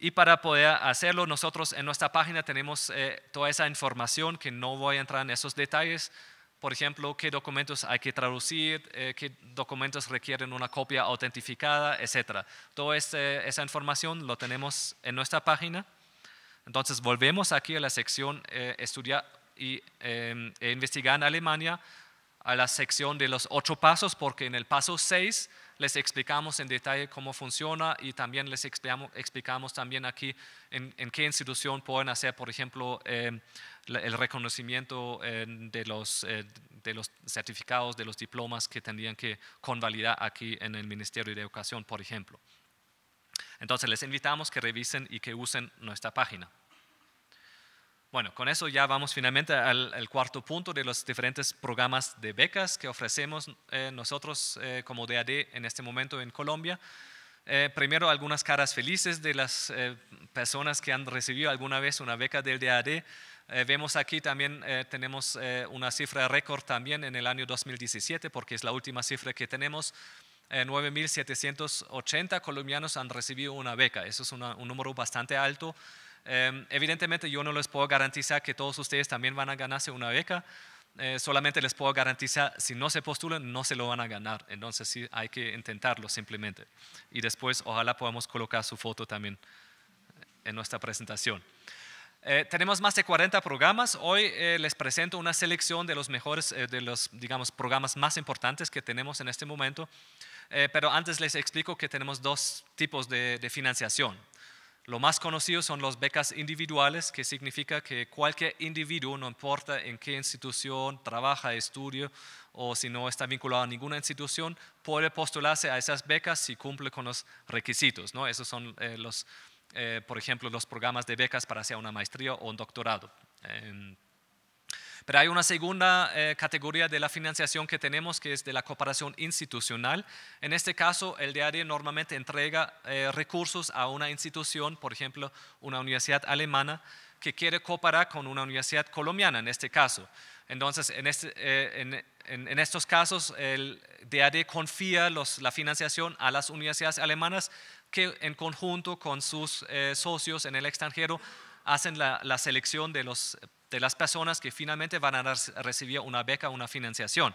Y para poder hacerlo, nosotros en nuestra página tenemos eh, toda esa información que no voy a entrar en esos detalles. Por ejemplo, qué documentos hay que traducir, eh, qué documentos requieren una copia autentificada, etc. Toda este, esa información lo tenemos en nuestra página. Entonces volvemos aquí a la sección eh, estudiar em, e investigar en Alemania, a la sección de los ocho pasos, porque en el paso seis les explicamos en detalle cómo funciona y también les explicamos, también aquí en, qué institución pueden hacer, por ejemplo, em, el reconocimiento em, de, los, eh, de los certificados, de los diplomas que tendrían que convalidar aquí en el Ministerio de Educación, por ejemplo. Entonces les invitamos que revisen y que usen nuestra página. Bueno, con eso ya vamos finalmente al, cuarto punto de los diferentes programas de becas que ofrecemos eh, nosotros eh, como DAD en este momento en Colombia. Eh, primero, algunas caras felices de las personas que han recibido alguna vez una beca del DAD. vemos aquí también, tenemos una cifra récord también en el año 2017, porque es la última cifra que tenemos. 9.780 eh, colombianos han recibido una beca. Eso es un número bastante alto. Em, evidentemente yo no les puedo garantizar que todos ustedes también van a ganarse una beca. Eh, solamente les puedo garantizar, si no se postulan, no se lo van a ganar. Entonces sí hay que intentarlo simplemente. Y después ojalá podamos colocar su foto también eh, en nuestra presentación. tenemos más de 40 programas. Hoy les presento una selección de los mejores, de los, digamos, programas más importantes que tenemos en este momento. Eh, pero antes les explico que tenemos dos tipos de, financiación. Lo más conocido son las becas individuales, que significa que cualquier individuo, no importa en qué institución trabaja, estudia o si no está vinculado a ninguna institución, puede postularse a esas becas si cumple con los requisitos. ¿no? Esos son eh, los, eh, por ejemplo, los programas de becas para hacer una maestría o un doctorado. Em, pero hay una segunda eh, categoría de la financiación que tenemos que es de la cooperación institucional. En este caso, el DAD normalmente entrega eh, recursos a una institución, por ejemplo, una universidad alemana que quiere cooperar con una universidad colombiana en este caso. Entonces, en, este, eh, en, estos casos, el DAD confía los, la financiación a las universidades alemanas que en conjunto con sus socios en el extranjero hacen la, la selección de los de las personas que finalmente van a recibir una beca, una financiación.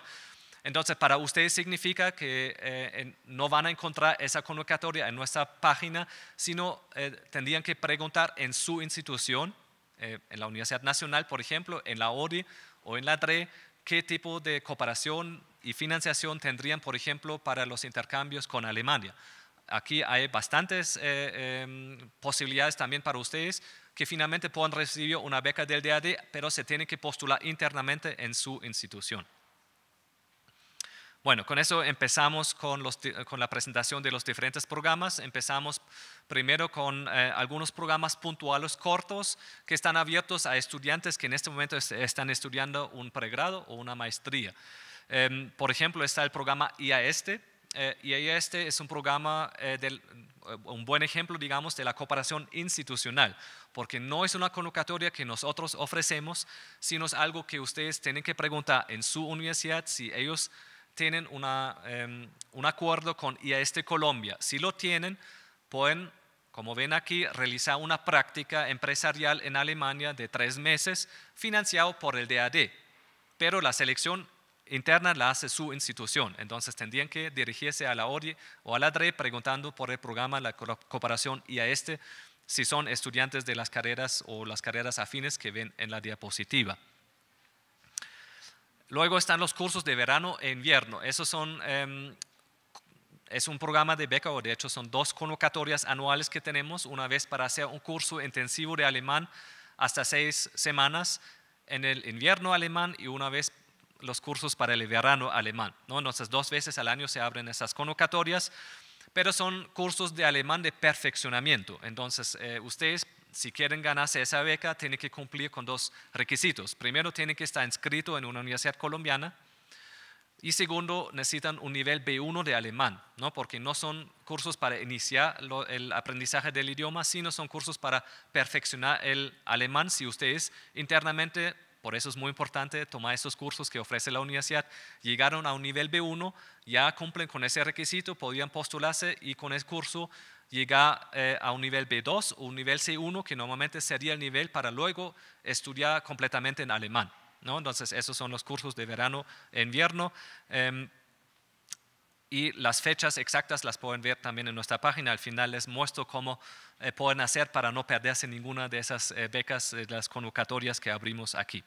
Entonces, para ustedes significa que eh, no van a encontrar esa convocatoria en nuestra página, sino eh, tendrían que preguntar en su institución, eh, en la Universidad Nacional, por ejemplo, en la ODI o en la DRE, qué tipo de cooperación y financiación tendrían, por ejemplo, para los intercambios con Alemania. Aquí hay bastantes em, posibilidades también para ustedes que finalmente puedan recibir una beca del DAD, pero se tienen que postular internamente en su institución. Bueno, con eso empezamos con, los, con, la presentación de los diferentes programas. Empezamos primero con eh, algunos programas puntuales cortos que están abiertos a estudiantes que en este momento están estudiando un pregrado o una maestría. Em, por ejemplo, está el programa IAESTE, eh, y este es un programa, eh, eh, un buen ejemplo, digamos, de la cooperación institucional, porque no es una convocatoria que nosotros ofrecemos, sino es algo que ustedes tienen que preguntar en su universidad si ellos tienen una, em, un acuerdo con IAST Colombia. Si lo tienen, pueden, como ven aquí, realizar una práctica empresarial en Alemania de tres meses financiado por el DAD, pero la selección interna la hace su institución. Entonces tendrían que dirigirse a la ORI o a la DRE preguntando por el programa, la cooperación y a este si son estudiantes de las carreras o las carreras afines que ven en la diapositiva. Luego están los cursos de verano e invierno. Esos son, em, es un programa de beca, o de hecho son dos convocatorias anuales que tenemos, una vez para hacer un curso intensivo de alemán hasta seis semanas en el invierno alemán y una vez los cursos para el verano alemán. ¿no? Entonces, dos veces al año se abren esas convocatorias, pero son cursos de alemán de perfeccionamiento. Entonces, eh, ustedes, si quieren ganarse esa beca, tienen que cumplir con dos requisitos. Primero, tienen que estar inscritos en una universidad colombiana. Y segundo, necesitan un nivel B1 de alemán, ¿no? porque no son cursos para iniciar el aprendizaje del idioma, sino son cursos para perfeccionar el alemán si ustedes internamente por eso es muy importante tomar estos cursos que ofrece la universidad. Llegaron a un nivel B1, ya cumplen con ese requisito, podían postularse y con ese curso llegar eh, a un nivel B2 o un nivel C1, que normalmente sería el nivel para luego estudiar completamente en alemán. ¿no? Entonces, esos son los cursos de verano e invierno. Em, y las fechas exactas las pueden ver también en nuestra página. Al final les muestro cómo eh, pueden hacer para no perderse ninguna de esas eh, becas, de eh, las convocatorias que abrimos aquí.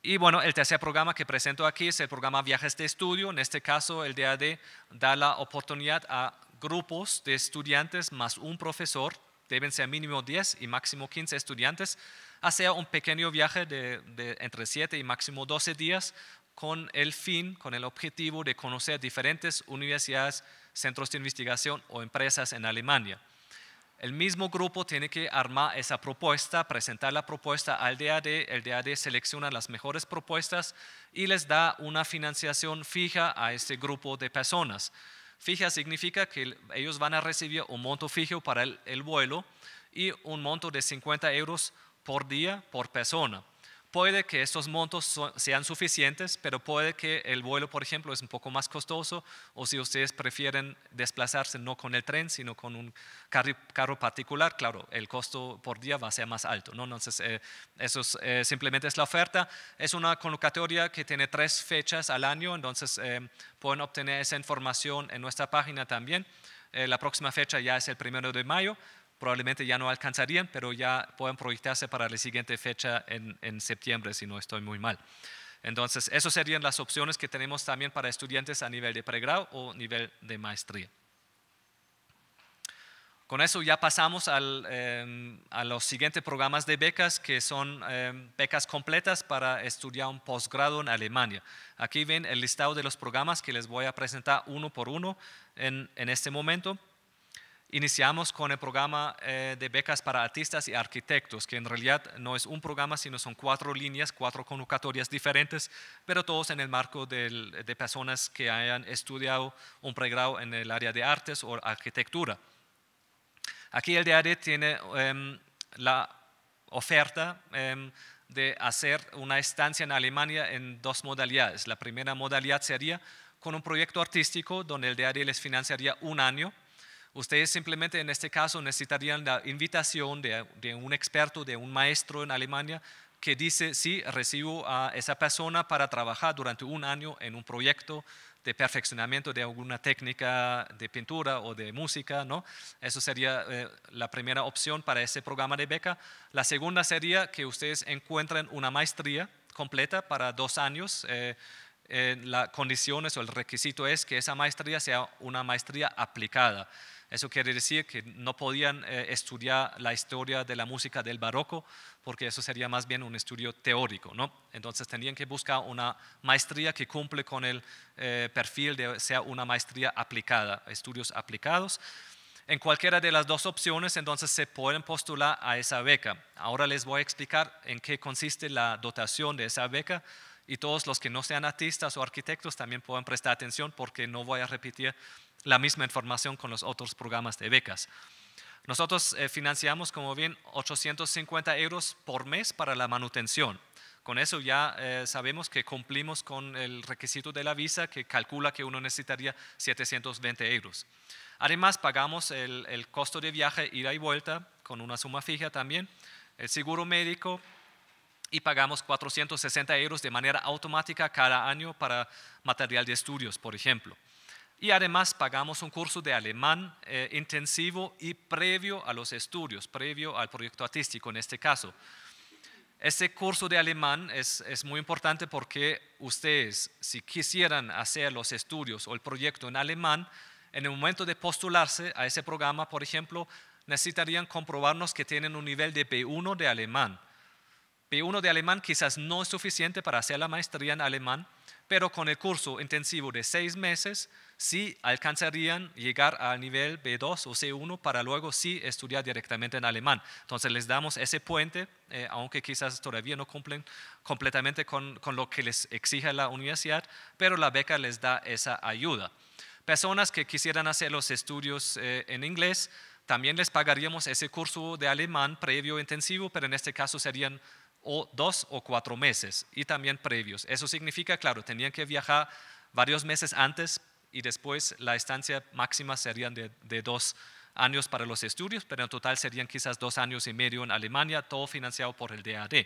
Y bueno, el tercer programa que presento aquí es el programa Viajes de Estudio. En este caso, el DAD da la oportunidad a grupos de estudiantes más un profesor, deben ser mínimo 10 y máximo 15 estudiantes, hacer un pequeño viaje de, de entre 7 y máximo 12 días con el fin, con el objetivo de conocer diferentes universidades, centros de investigación o empresas en Alemania. El mismo grupo tiene que armar esa propuesta, presentar la propuesta al DAD, el DAD selecciona las mejores propuestas y les da una financiación fija a ese grupo de personas. Fija significa que ellos van a recibir un monto fijo para el vuelo y un monto de 50 euros por día por persona. Puede que estos montos sean suficientes, pero puede que el vuelo, por ejemplo, es un poco más costoso o si ustedes prefieren desplazarse no con el tren, sino con un carro, particular, claro, el costo por día va a ser más alto. ¿no? Entonces, eh, eso eh, simplemente es la oferta. Es una convocatoria que tiene tres fechas al año, entonces eh, pueden obtener esa información en nuestra página también. la próxima fecha ya es el primero de mayo, probablemente ya no alcanzarían, pero ya pueden proyectarse para la siguiente fecha en, septiembre, si no estoy muy mal. Entonces, esas serían las opciones que tenemos también para estudiantes a nivel de pregrado o nivel de maestría. Con eso ya pasamos al, em, a los siguientes programas de becas, que son em, becas completas para estudiar un posgrado en Alemania. Aquí ven el listado de los programas que les voy a presentar uno por uno en este momento. Iniciamos con el programa eh, de becas para artistas y arquitectos, que en realidad no es un programa, sino son cuatro líneas, cuatro convocatorias diferentes, pero todos en el marco de personas que hayan estudiado un pregrado en el área de artes o arquitectura. Aquí el DAD tiene em, la oferta em, de hacer una estancia en Alemania en dos modalidades. La primera modalidad sería con un proyecto artístico donde el DAD les financiaría un año Ustedes simplemente en este caso necesitarían la invitación de, un experto, de un maestro en Alemania que dice, sí, recibo a esa persona para trabajar durante un año en un proyecto de perfeccionamiento de alguna técnica de pintura o de música, ¿no? Eso sería eh, la primera opción para ese programa de beca. La segunda sería que ustedes encuentren una maestría completa para dos años. Eh, las condiciones o el requisito es que esa maestría sea una maestría aplicada. Eso quiere decir que no podían eh, estudiar la historia de la música del barroco, porque eso sería más bien un estudio teórico, ¿no? Entonces tenían que buscar una maestría que cumple con el eh, perfil de sea una maestría aplicada, estudios aplicados. En cualquiera de las dos opciones, entonces se pueden postular a esa beca. Ahora les voy a explicar en qué consiste la dotación de esa beca y todos los que no sean artistas o arquitectos también pueden prestar atención porque no voy a repetir la misma información con los otros programas de becas. Nosotros eh, financiamos, como bien, 850 euros por mes para la manutención. Con eso ya eh, sabemos que cumplimos con el requisito de la visa que calcula que uno necesitaría 720 euros. Además, pagamos el, el costo de viaje, ida y vuelta, con una suma fija también, el seguro médico, y pagamos 460 euros de manera automática cada año para material de estudios, por ejemplo. Y además pagamos un curso de alemán eh, intensivo y previo a los estudios, previo al proyecto artístico en este caso. ese curso de alemán es, es, muy importante porque ustedes, si quisieran hacer los estudios o el proyecto en alemán, en el momento de postularse a ese programa, por ejemplo, necesitarían comprobarnos que tienen un nivel de B1 de alemán. B1 de alemán quizás no es suficiente para hacer la maestría en alemán, pero con el curso intensivo de seis meses sí alcanzarían llegar al nivel B2 o C1 para luego sí estudiar directamente en alemán. Entonces les damos ese puente, eh, aunque quizás todavía no cumplen completamente con, lo que les exige la universidad, pero la beca les da esa ayuda. Personas que quisieran hacer los estudios eh, en inglés, también les pagaríamos ese curso de alemán previo intensivo, pero en este caso serían o dos o cuatro meses y también previos. Eso significa, claro, tenían que viajar varios meses antes y después la estancia máxima serían de, dos años para los estudios, pero en total serían quizás dos años y medio en Alemania, todo financiado por el DAD.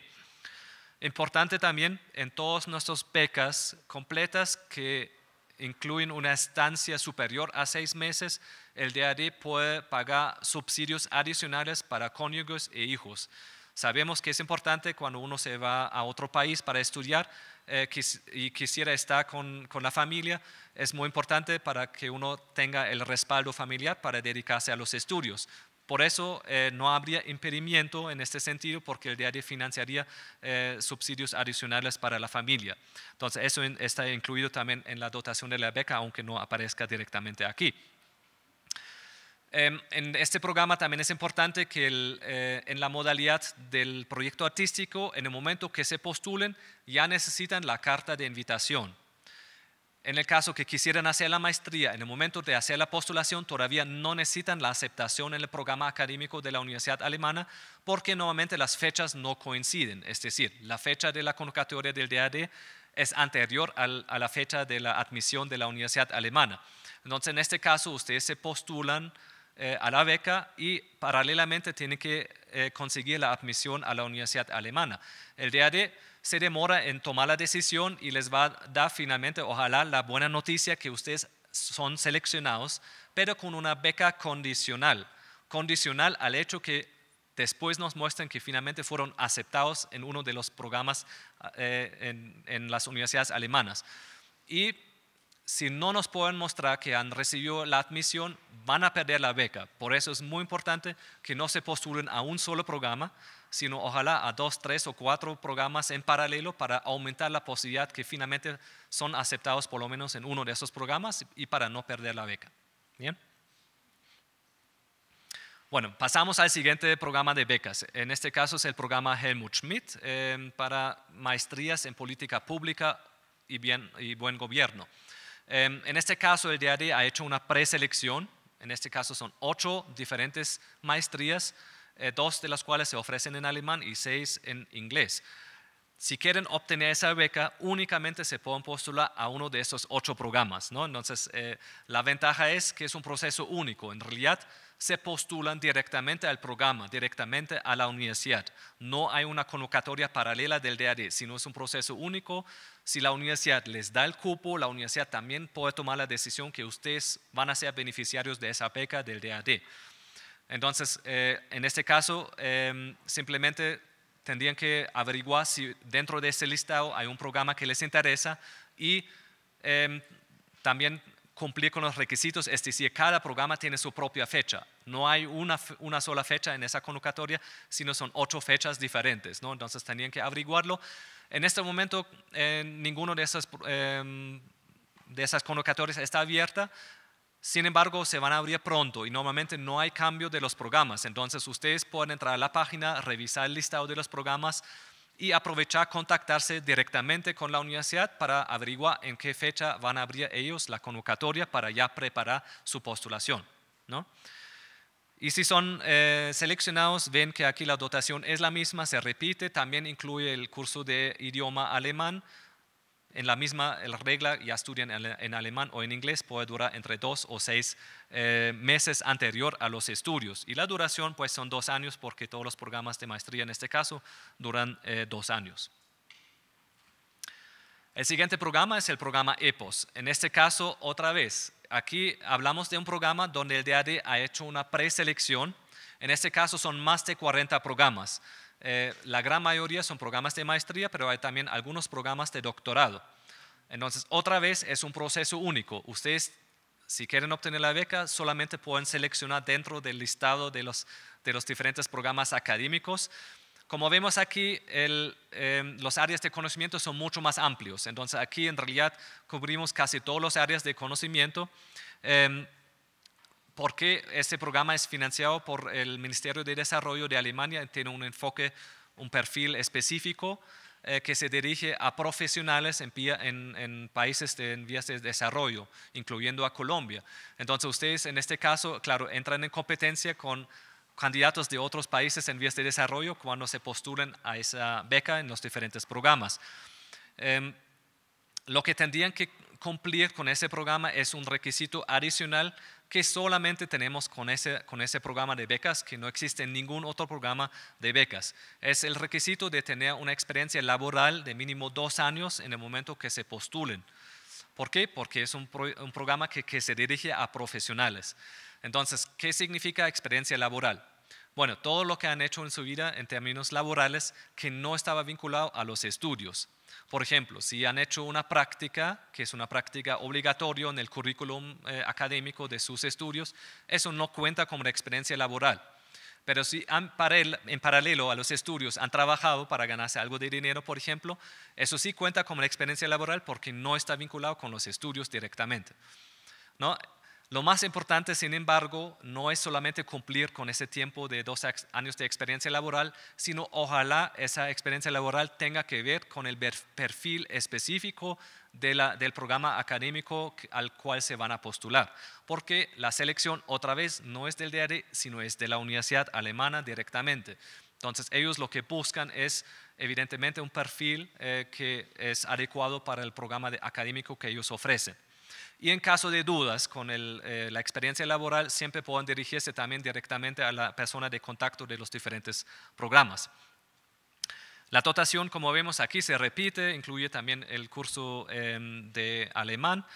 Importante también en todas nuestras becas completas que incluyen una estancia superior a seis meses, el DAD puede pagar subsidios adicionales para cónyuges e hijos. Sabemos que es importante cuando uno se va a otro país para estudiar, eh, y quisiera estar con, la familia, es muy importante para que uno tenga el respaldo familiar para dedicarse a los estudios. Por eso eh, no habría impedimento en este sentido porque el diario financiaría eh, subsidios adicionales para la familia. Entonces eso está incluido también en la dotación de la beca, aunque no aparezca directamente aquí. Em, en este programa también es importante que eh, en la modalidad del proyecto artístico, en el momento que se postulen, ya necesitan la carta de invitación. En el caso que quisieran hacer la maestría, en el momento de hacer la postulación, todavía no necesitan la aceptación en el programa académico de la Universidad Alemana porque nuevamente las fechas no coinciden. Es decir, la fecha de la convocatoria del DAD es anterior a la fecha de la admisión de la Universidad Alemana. Entonces, en este caso, ustedes se postulan eh, a la beca y paralelamente tiene que eh, conseguir la admisión a la universidad alemana. El DAD se demora en tomar la decisión y les va a dar finalmente, ojalá, la buena noticia que ustedes son seleccionados, pero con una beca condicional, condicional al hecho que después nos muestren que finalmente fueron aceptados en uno de los programas eh, en, en las universidades alemanas. Y si no nos pueden mostrar que han recibido la admisión, van a perder la beca. Por eso es muy importante que no se postulen a un solo programa, sino ojalá a dos, tres o cuatro programas en paralelo para aumentar la posibilidad que finalmente son aceptados por lo menos en uno de esos programas y para no perder la beca. ¿Bien? Bueno, pasamos al siguiente programa de becas. En este caso es el programa Helmut Schmidt eh, para maestrías en política pública y, y buen gobierno. Em, en este caso, el DAD ha hecho una preselección. En este caso son ocho diferentes maestrías, eh, dos de las cuales se ofrecen en alemán y seis en inglés. Si quieren obtener esa beca, únicamente se pueden postular a uno de esos ocho programas. ¿no? Entonces, eh, la ventaja es que es un proceso único. En realidad, se postulan directamente al programa, directamente a la universidad. No hay una convocatoria paralela del DAD, sino es un proceso único. Si la universidad les da el cupo, la universidad también puede tomar la decisión que ustedes van a ser beneficiarios de esa beca del DAD. Entonces, eh, en este caso, em, simplemente tendrían que averiguar si dentro de ese listado hay un programa que les interesa y em, también cumplir con los requisitos, es decir, cada programa tiene su propia fecha. No hay una, una sola fecha en esa convocatoria, sino son ocho fechas diferentes, ¿no? Entonces tenían que averiguarlo. En este momento, eh, ninguno de esas, em, de esas convocatorias está abierta. Sin embargo, se van a abrir pronto y normalmente no hay cambio de los programas. Entonces, ustedes pueden entrar a la página, revisar el listado de los programas, y aprovechar contactarse directamente con la universidad para averiguar en qué fecha van a abrir ellos la convocatoria para ya preparar su postulación. ¿no? Y si son eh, seleccionados, ven que aquí la dotación es la misma, se repite, también incluye el curso de idioma alemán, en la misma eh, regla ya estudian en alemán o en inglés, puede durar entre dos o seis eh, meses anterior a los estudios. Y la duración pues son dos años porque todos los programas de maestría en este caso duran eh, dos años. El siguiente programa es el programa EPOS. En este caso, otra vez, aquí hablamos de un programa donde el DAD ha hecho una preselección. En este caso son más de 40 programas. Eh, la gran mayoría son programas de maestría, pero hay también algunos programas de doctorado. Entonces, otra vez es un proceso único. Ustedes, si quieren obtener la beca, solamente pueden seleccionar dentro del listado de los, de los diferentes programas académicos. Como vemos aquí, el, em, los áreas de conocimiento son mucho más amplios. Entonces, aquí en realidad cubrimos casi todas las áreas de conocimiento. Em, porque este programa es financiado por el Ministerio de Desarrollo de Alemania, tiene un enfoque, un perfil específico eh, que se dirige a profesionales en, países en vías de desarrollo, incluyendo a Colombia. Entonces ustedes en este caso, claro, entran en competencia con candidatos de otros países en vías de desarrollo cuando se postulen a esa beca en los diferentes programas. Em, lo que tendrían que cumplir con ese programa es un requisito adicional que solamente tenemos con ese, con ese programa de becas, que no existe en ningún otro programa de becas. Es el requisito de tener una experiencia laboral de mínimo dos años en el momento que se postulen. ¿Por qué? Porque es un, programa que se dirige a profesionales. Entonces, ¿qué significa experiencia laboral? Bueno, todo lo que han hecho en su vida en términos laborales que no estaba vinculado a los estudios. Por ejemplo, si han hecho una práctica, que es una práctica obligatoria en el currículum eh, académico de sus estudios, eso no cuenta como una experiencia laboral. Pero si han, en paralelo a los estudios han trabajado para ganarse algo de dinero, por ejemplo, eso sí cuenta como una experiencia laboral porque no está vinculado con los estudios directamente. ¿no? Lo más importante, sin embargo, no es solamente cumplir con ese tiempo de dos años de experiencia laboral, sino ojalá esa experiencia laboral tenga que ver con el perfil específico del programa académico al cual se van a postular. Porque la selección, otra vez, no es del DAD, sino es de la Universidad Alemana directamente. Entonces, ellos lo que buscan es, evidentemente, un perfil eh, que es adecuado para el programa académico que ellos ofrecen. Y en caso de dudas con eh, la experiencia laboral, siempre pueden dirigirse también directamente a la persona de contacto de los diferentes programas. La dotación, como vemos aquí, se repite, incluye también el curso em, de alemán.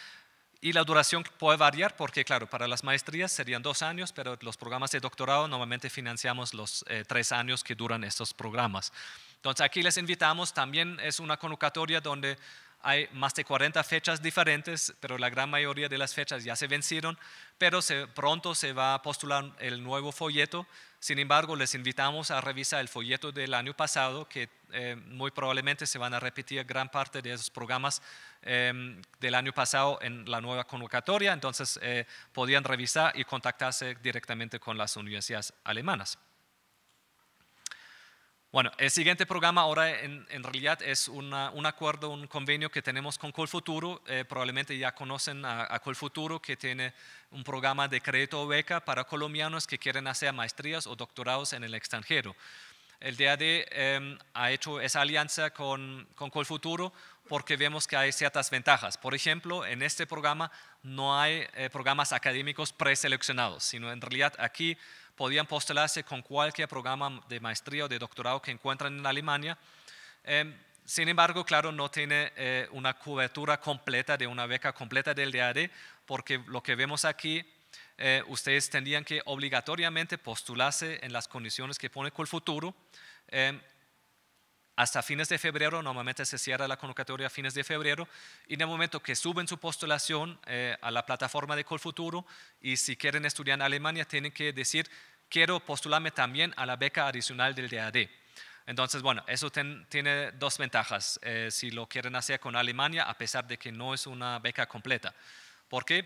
Y la duración puede variar porque, claro, para las maestrías serían dos años, pero los programas de doctorado normalmente financiamos los eh, tres años que duran estos programas. Entonces, aquí les invitamos, también es una convocatoria donde hay más de 40 fechas diferentes, pero la gran mayoría de las fechas ya se vencieron, pero pronto se va a postular el nuevo folleto. Sin embargo, les invitamos a revisar el folleto del año pasado, que eh, muy probablemente se van a repetir gran parte de esos programas em, del año pasado en la nueva convocatoria, entonces eh, podían revisar y contactarse directamente con las universidades alemanas. Bueno, el siguiente programa ahora en, realidad es un acuerdo, un convenio que tenemos con Colfuturo. Eh, probablemente ya conocen a, Colfuturo que tiene un programa de crédito o beca para colombianos que quieren hacer maestrías o doctorados en el extranjero. El DAD eh, em, ha hecho esa alianza con, Colfuturo porque vemos que hay ciertas ventajas. Por ejemplo, en este programa no hay eh, programas académicos preseleccionados, sino en realidad aquí podían postularse con cualquier programa de maestría o de doctorado que encuentran en Alemania. Em, sin embargo, claro, no tiene eh, una cobertura completa de una beca completa del DAD, porque lo que vemos aquí, eh, ustedes tendrían que obligatoriamente postularse en las condiciones que pone Colfuturo. futuro em, hasta fines de febrero, normalmente se cierra la convocatoria a fines de febrero, y en el momento que suben su postulación eh, a la plataforma de Colfuturo, y si quieren estudiar en Alemania, tienen que decir, quiero postularme también a la beca adicional del DAD. Entonces, bueno, eso tiene dos ventajas eh, si lo quieren hacer con Alemania, a pesar de que no es una beca completa. ¿Por qué?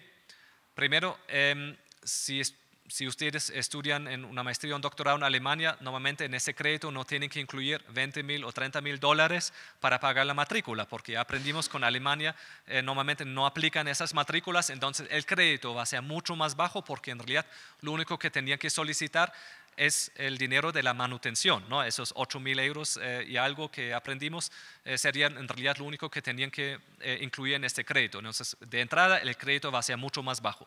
Primero, em, si es, si ustedes estudian en una maestría o un doctorado en Alemania, normalmente en ese crédito no tienen que incluir 20 mil o 30 mil dólares para pagar la matrícula, porque aprendimos con Alemania, eh, normalmente no aplican esas matrículas, entonces el crédito va a ser mucho más bajo porque en realidad lo único que tenían que solicitar es el dinero de la manutención, ¿no? esos 8 mil euros eh, y algo que aprendimos eh, serían en realidad lo único que tenían que incluir en este crédito. Entonces, de entrada, el crédito va a ser mucho más bajo.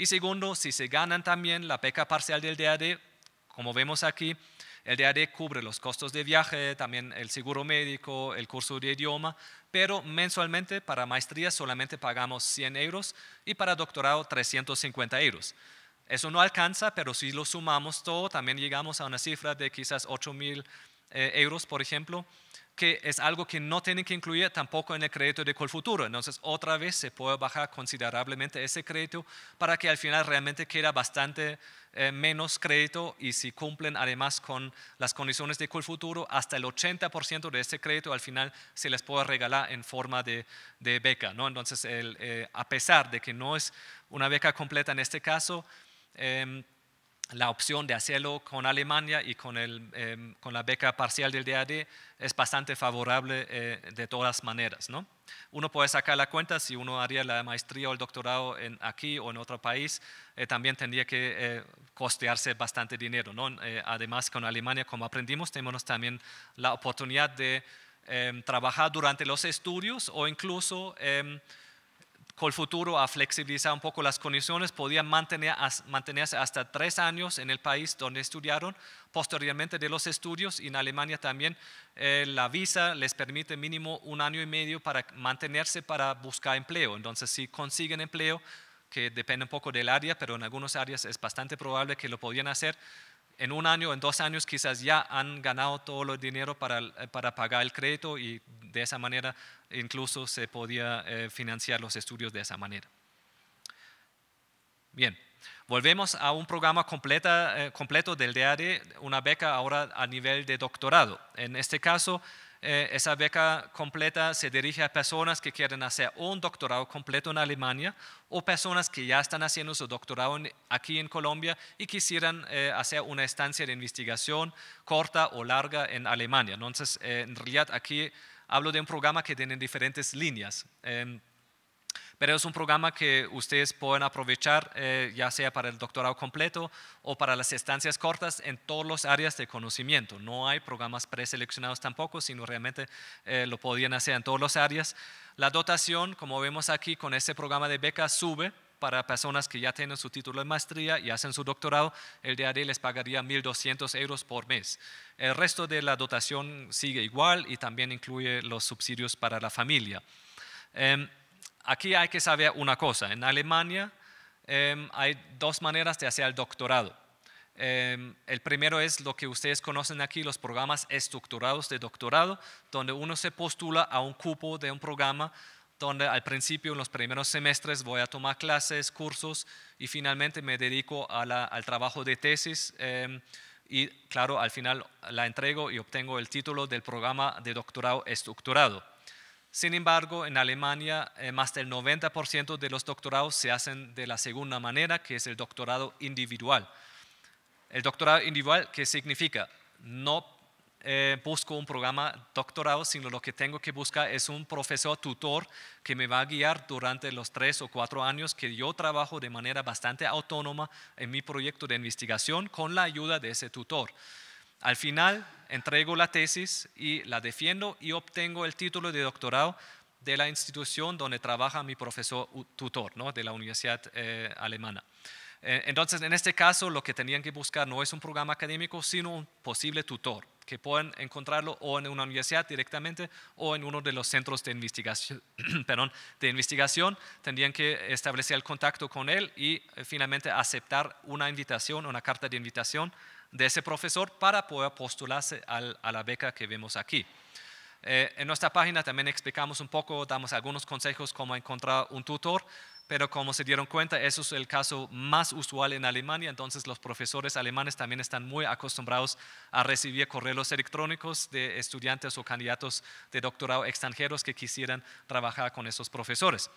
Y segundo, si se ganan también la peca parcial del DAD, como vemos aquí, el DAD cubre los costos de viaje, también el seguro médico, el curso de idioma, pero mensualmente para maestría solamente pagamos 100 euros y para doctorado 350 euros. Eso no alcanza, pero si lo sumamos todo, también llegamos a una cifra de quizás 8.000 mil eh, euros, por ejemplo, que es algo que no tienen que incluir tampoco en el crédito de Colfuturo. Entonces, otra vez se puede bajar considerablemente ese crédito para que al final realmente queda bastante eh, menos crédito y si cumplen además con las condiciones de Colfuturo, hasta el 80% de ese crédito al final se les puede regalar en forma de, beca. ¿no? Entonces, eh, a pesar de que no es una beca completa en este caso, em, la opción de hacerlo con Alemania y con, el, em, con la beca parcial del DAD es bastante favorable eh, de todas maneras. ¿no? Uno puede sacar la cuenta, si uno haría la maestría o el doctorado en, aquí o en otro país, eh, también tendría que eh, costearse bastante dinero. ¿no? además, con Alemania, como aprendimos, tenemos también la oportunidad de em, trabajar durante los estudios o incluso em, con el futuro a flexibilizar un poco las condiciones, podían mantenerse hasta tres años en el país donde estudiaron, posteriormente de los estudios, y en Alemania también eh, la visa les permite mínimo un año y medio para mantenerse para buscar empleo. Entonces, si consiguen empleo, que depende un poco del área, pero en algunas áreas es bastante probable que lo podían hacer, en un año, en dos años quizás ya han ganado todo el dinero para, eh, pagar el crédito y de esa manera incluso se podía eh, financiar los estudios de esa manera. Bien, volvemos a un programa completa, eh, completo del DAD, una beca ahora a nivel de doctorado. En este caso, eh, esa beca completa se dirige a personas que quieren hacer un doctorado completo en Alemania o personas que ya están haciendo su doctorado aquí en Colombia y quisieran eh, hacer una estancia de investigación corta o larga en Alemania. Entonces, eh, en realidad aquí hablo de un programa que tiene diferentes líneas. Em, pero es un programa que ustedes pueden aprovechar eh, ya sea para el doctorado completo o para las estancias cortas en todas las áreas de conocimiento. No hay programas preseleccionados tampoco, sino realmente eh, lo podían hacer en todas las áreas. La dotación, como vemos aquí con este programa de becas, sube para personas que ya tienen su título de maestría y hacen su doctorado, el DAD les pagaría 1.200 euros por mes. El resto de la dotación sigue igual y también incluye los subsidios para la familia. Em, aquí hay que saber una cosa. En Alemania em, hay dos maneras de hacer el doctorado. Em, el primero es lo que ustedes conocen aquí, los programas estructurados de doctorado, donde uno se postula a un cupo de un programa donde al principio, en los primeros semestres, voy a tomar clases, cursos y finalmente me dedico al trabajo de tesis. Em, y claro, al final la entrego y obtengo el título del programa de doctorado estructurado. Sin embargo, en Alemania eh, más del 90% de los doctorados se hacen de la segunda manera, que es el doctorado individual. El doctorado individual, ¿qué significa? No eh, busco un programa doctorado, sino lo que tengo que buscar es un profesor tutor que me va a guiar durante los tres o cuatro años que yo trabajo de manera bastante autónoma en mi proyecto de investigación con la ayuda de ese tutor. Al final, entrego la tesis y la defiendo y obtengo el título de doctorado de la institución donde trabaja mi profesor tutor ¿no? de la universidad eh, alemana. Eh, entonces, en este caso, lo que tenían que buscar no es un programa académico, sino un posible tutor, que pueden encontrarlo o en una universidad directamente o en uno de los centros de investigación. perdón, de investigación. Tendrían que establecer el contacto con él y eh, finalmente aceptar una invitación, una carta de invitación de ese profesor para poder postularse a la beca que vemos aquí. Eh, en nuestra página también explicamos un poco, damos algunos consejos cómo encontrar un tutor, pero como se dieron cuenta, eso es el caso más usual en Alemania, entonces los profesores alemanes también están muy acostumbrados a recibir correos electrónicos de estudiantes o candidatos de doctorado extranjeros que quisieran trabajar con esos profesores.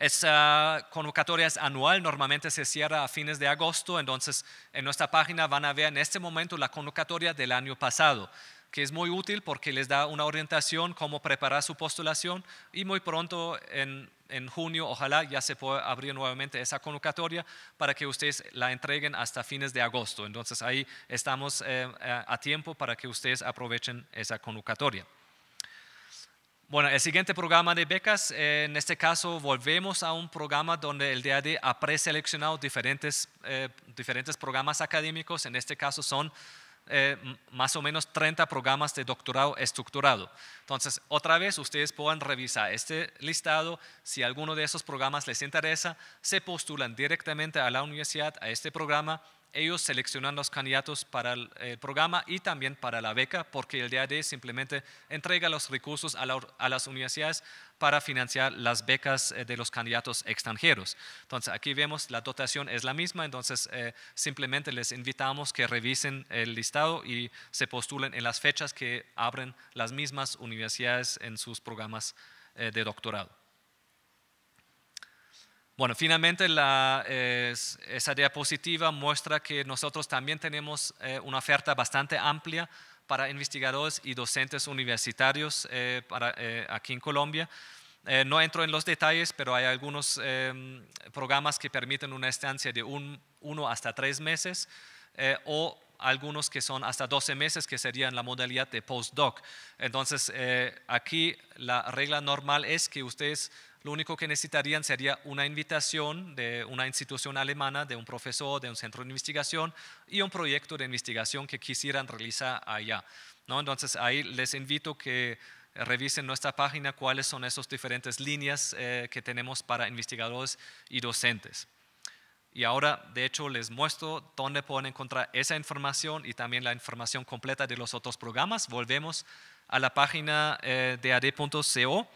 Esa convocatoria es anual, normalmente se cierra a fines de agosto, entonces en nuestra página van a ver en este momento la convocatoria del año pasado que es muy útil porque les da una orientación cómo preparar su postulación y muy pronto en, en junio ojalá ya se pueda abrir nuevamente esa convocatoria para que ustedes la entreguen hasta fines de agosto. Entonces ahí estamos eh, eh, a tiempo para que ustedes aprovechen esa convocatoria. Bueno, el siguiente programa de becas, eh, en este caso volvemos a un programa donde el DAD ha preseleccionado diferentes, eh, diferentes programas académicos, en este caso son eh, más o menos 30 programas de doctorado estructurado. Entonces, otra vez, ustedes puedan revisar este listado, si alguno de esos programas les interesa, se postulan directamente a la universidad, a este programa, ellos seleccionan los candidatos para el, programa y también para la beca, porque el DAD simplemente entrega los recursos a, las universidades para financiar las becas eh, de los candidatos extranjeros. Entonces, aquí vemos la dotación es la misma, entonces eh, simplemente les invitamos que revisen el listado y se postulen en las fechas que abren las mismas universidades en sus programas eh, de doctorado. Bueno, finalmente la, esa diapositiva muestra que nosotros también tenemos eh, una oferta bastante amplia para investigadores y docentes universitarios eh, eh, aquí en Colombia. no entro en los detalles, pero hay algunos em, programas que permiten una estancia de un, uno hasta tres meses o algunos que son hasta 12 meses, que serían la modalidad de postdoc. Entonces, aquí la regla normal es que ustedes lo único que necesitarían sería una invitación de una institución alemana, de un profesor, de un centro de investigación y un proyecto de investigación que quisieran realizar allá. ¿no? Entonces ahí les invito que revisen nuestra página cuáles son esas diferentes líneas eh, que tenemos para investigadores y docentes. Y ahora, de hecho, les muestro dónde pueden encontrar esa información y también la información completa de los otros programas. Volvemos a la página eh, de ad.co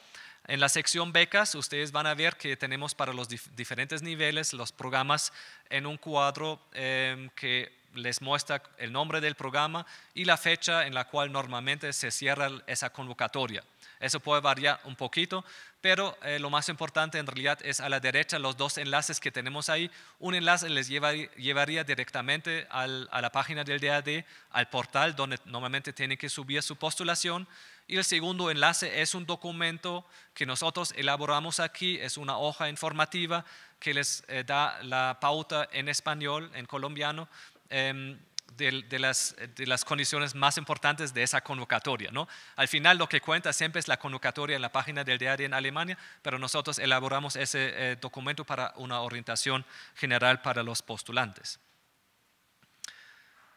en la sección becas, ustedes van a ver que tenemos para los diferentes niveles los programas en un cuadro em, que les muestra el nombre del programa y la fecha en la cual normalmente se cierra esa convocatoria. Eso puede variar un poquito, pero eh, lo más importante en realidad es a la derecha los dos enlaces que tenemos ahí. Un enlace les llevaría directamente a la página del DAD, al portal donde normalmente tienen que subir su postulación y el segundo enlace es un documento que nosotros elaboramos aquí, es una hoja informativa que les eh, da la pauta en español, en colombiano, em, de, las, condiciones más importantes de esa convocatoria. ¿no? Al final lo que cuenta siempre es la convocatoria en la página del diario en Alemania, pero nosotros elaboramos ese eh, documento para una orientación general para los postulantes.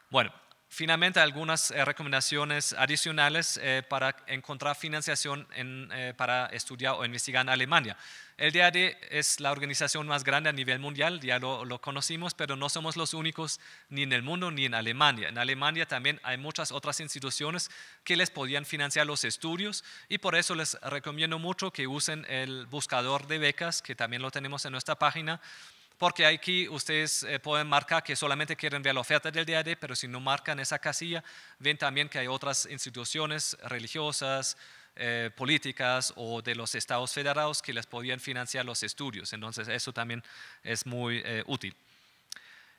Bueno, Finalmente, algunas eh, recomendaciones adicionales eh, para encontrar financiación eh, para estudiar o investigar en Alemania. El DAD es la organización más grande a nivel mundial, ya lo, conocimos, pero no somos los únicos ni en el mundo ni en Alemania. En Alemania también hay muchas otras instituciones que les podían financiar los estudios y por eso les recomiendo mucho que usen el buscador de becas, que también lo tenemos en nuestra página porque aquí ustedes eh, pueden marcar que solamente quieren ver la oferta del DAD, pero si no marcan esa casilla, ven también que hay otras instituciones religiosas, eh, políticas o de los estados federados que les podían financiar los estudios. Entonces, eso también es muy eh, útil.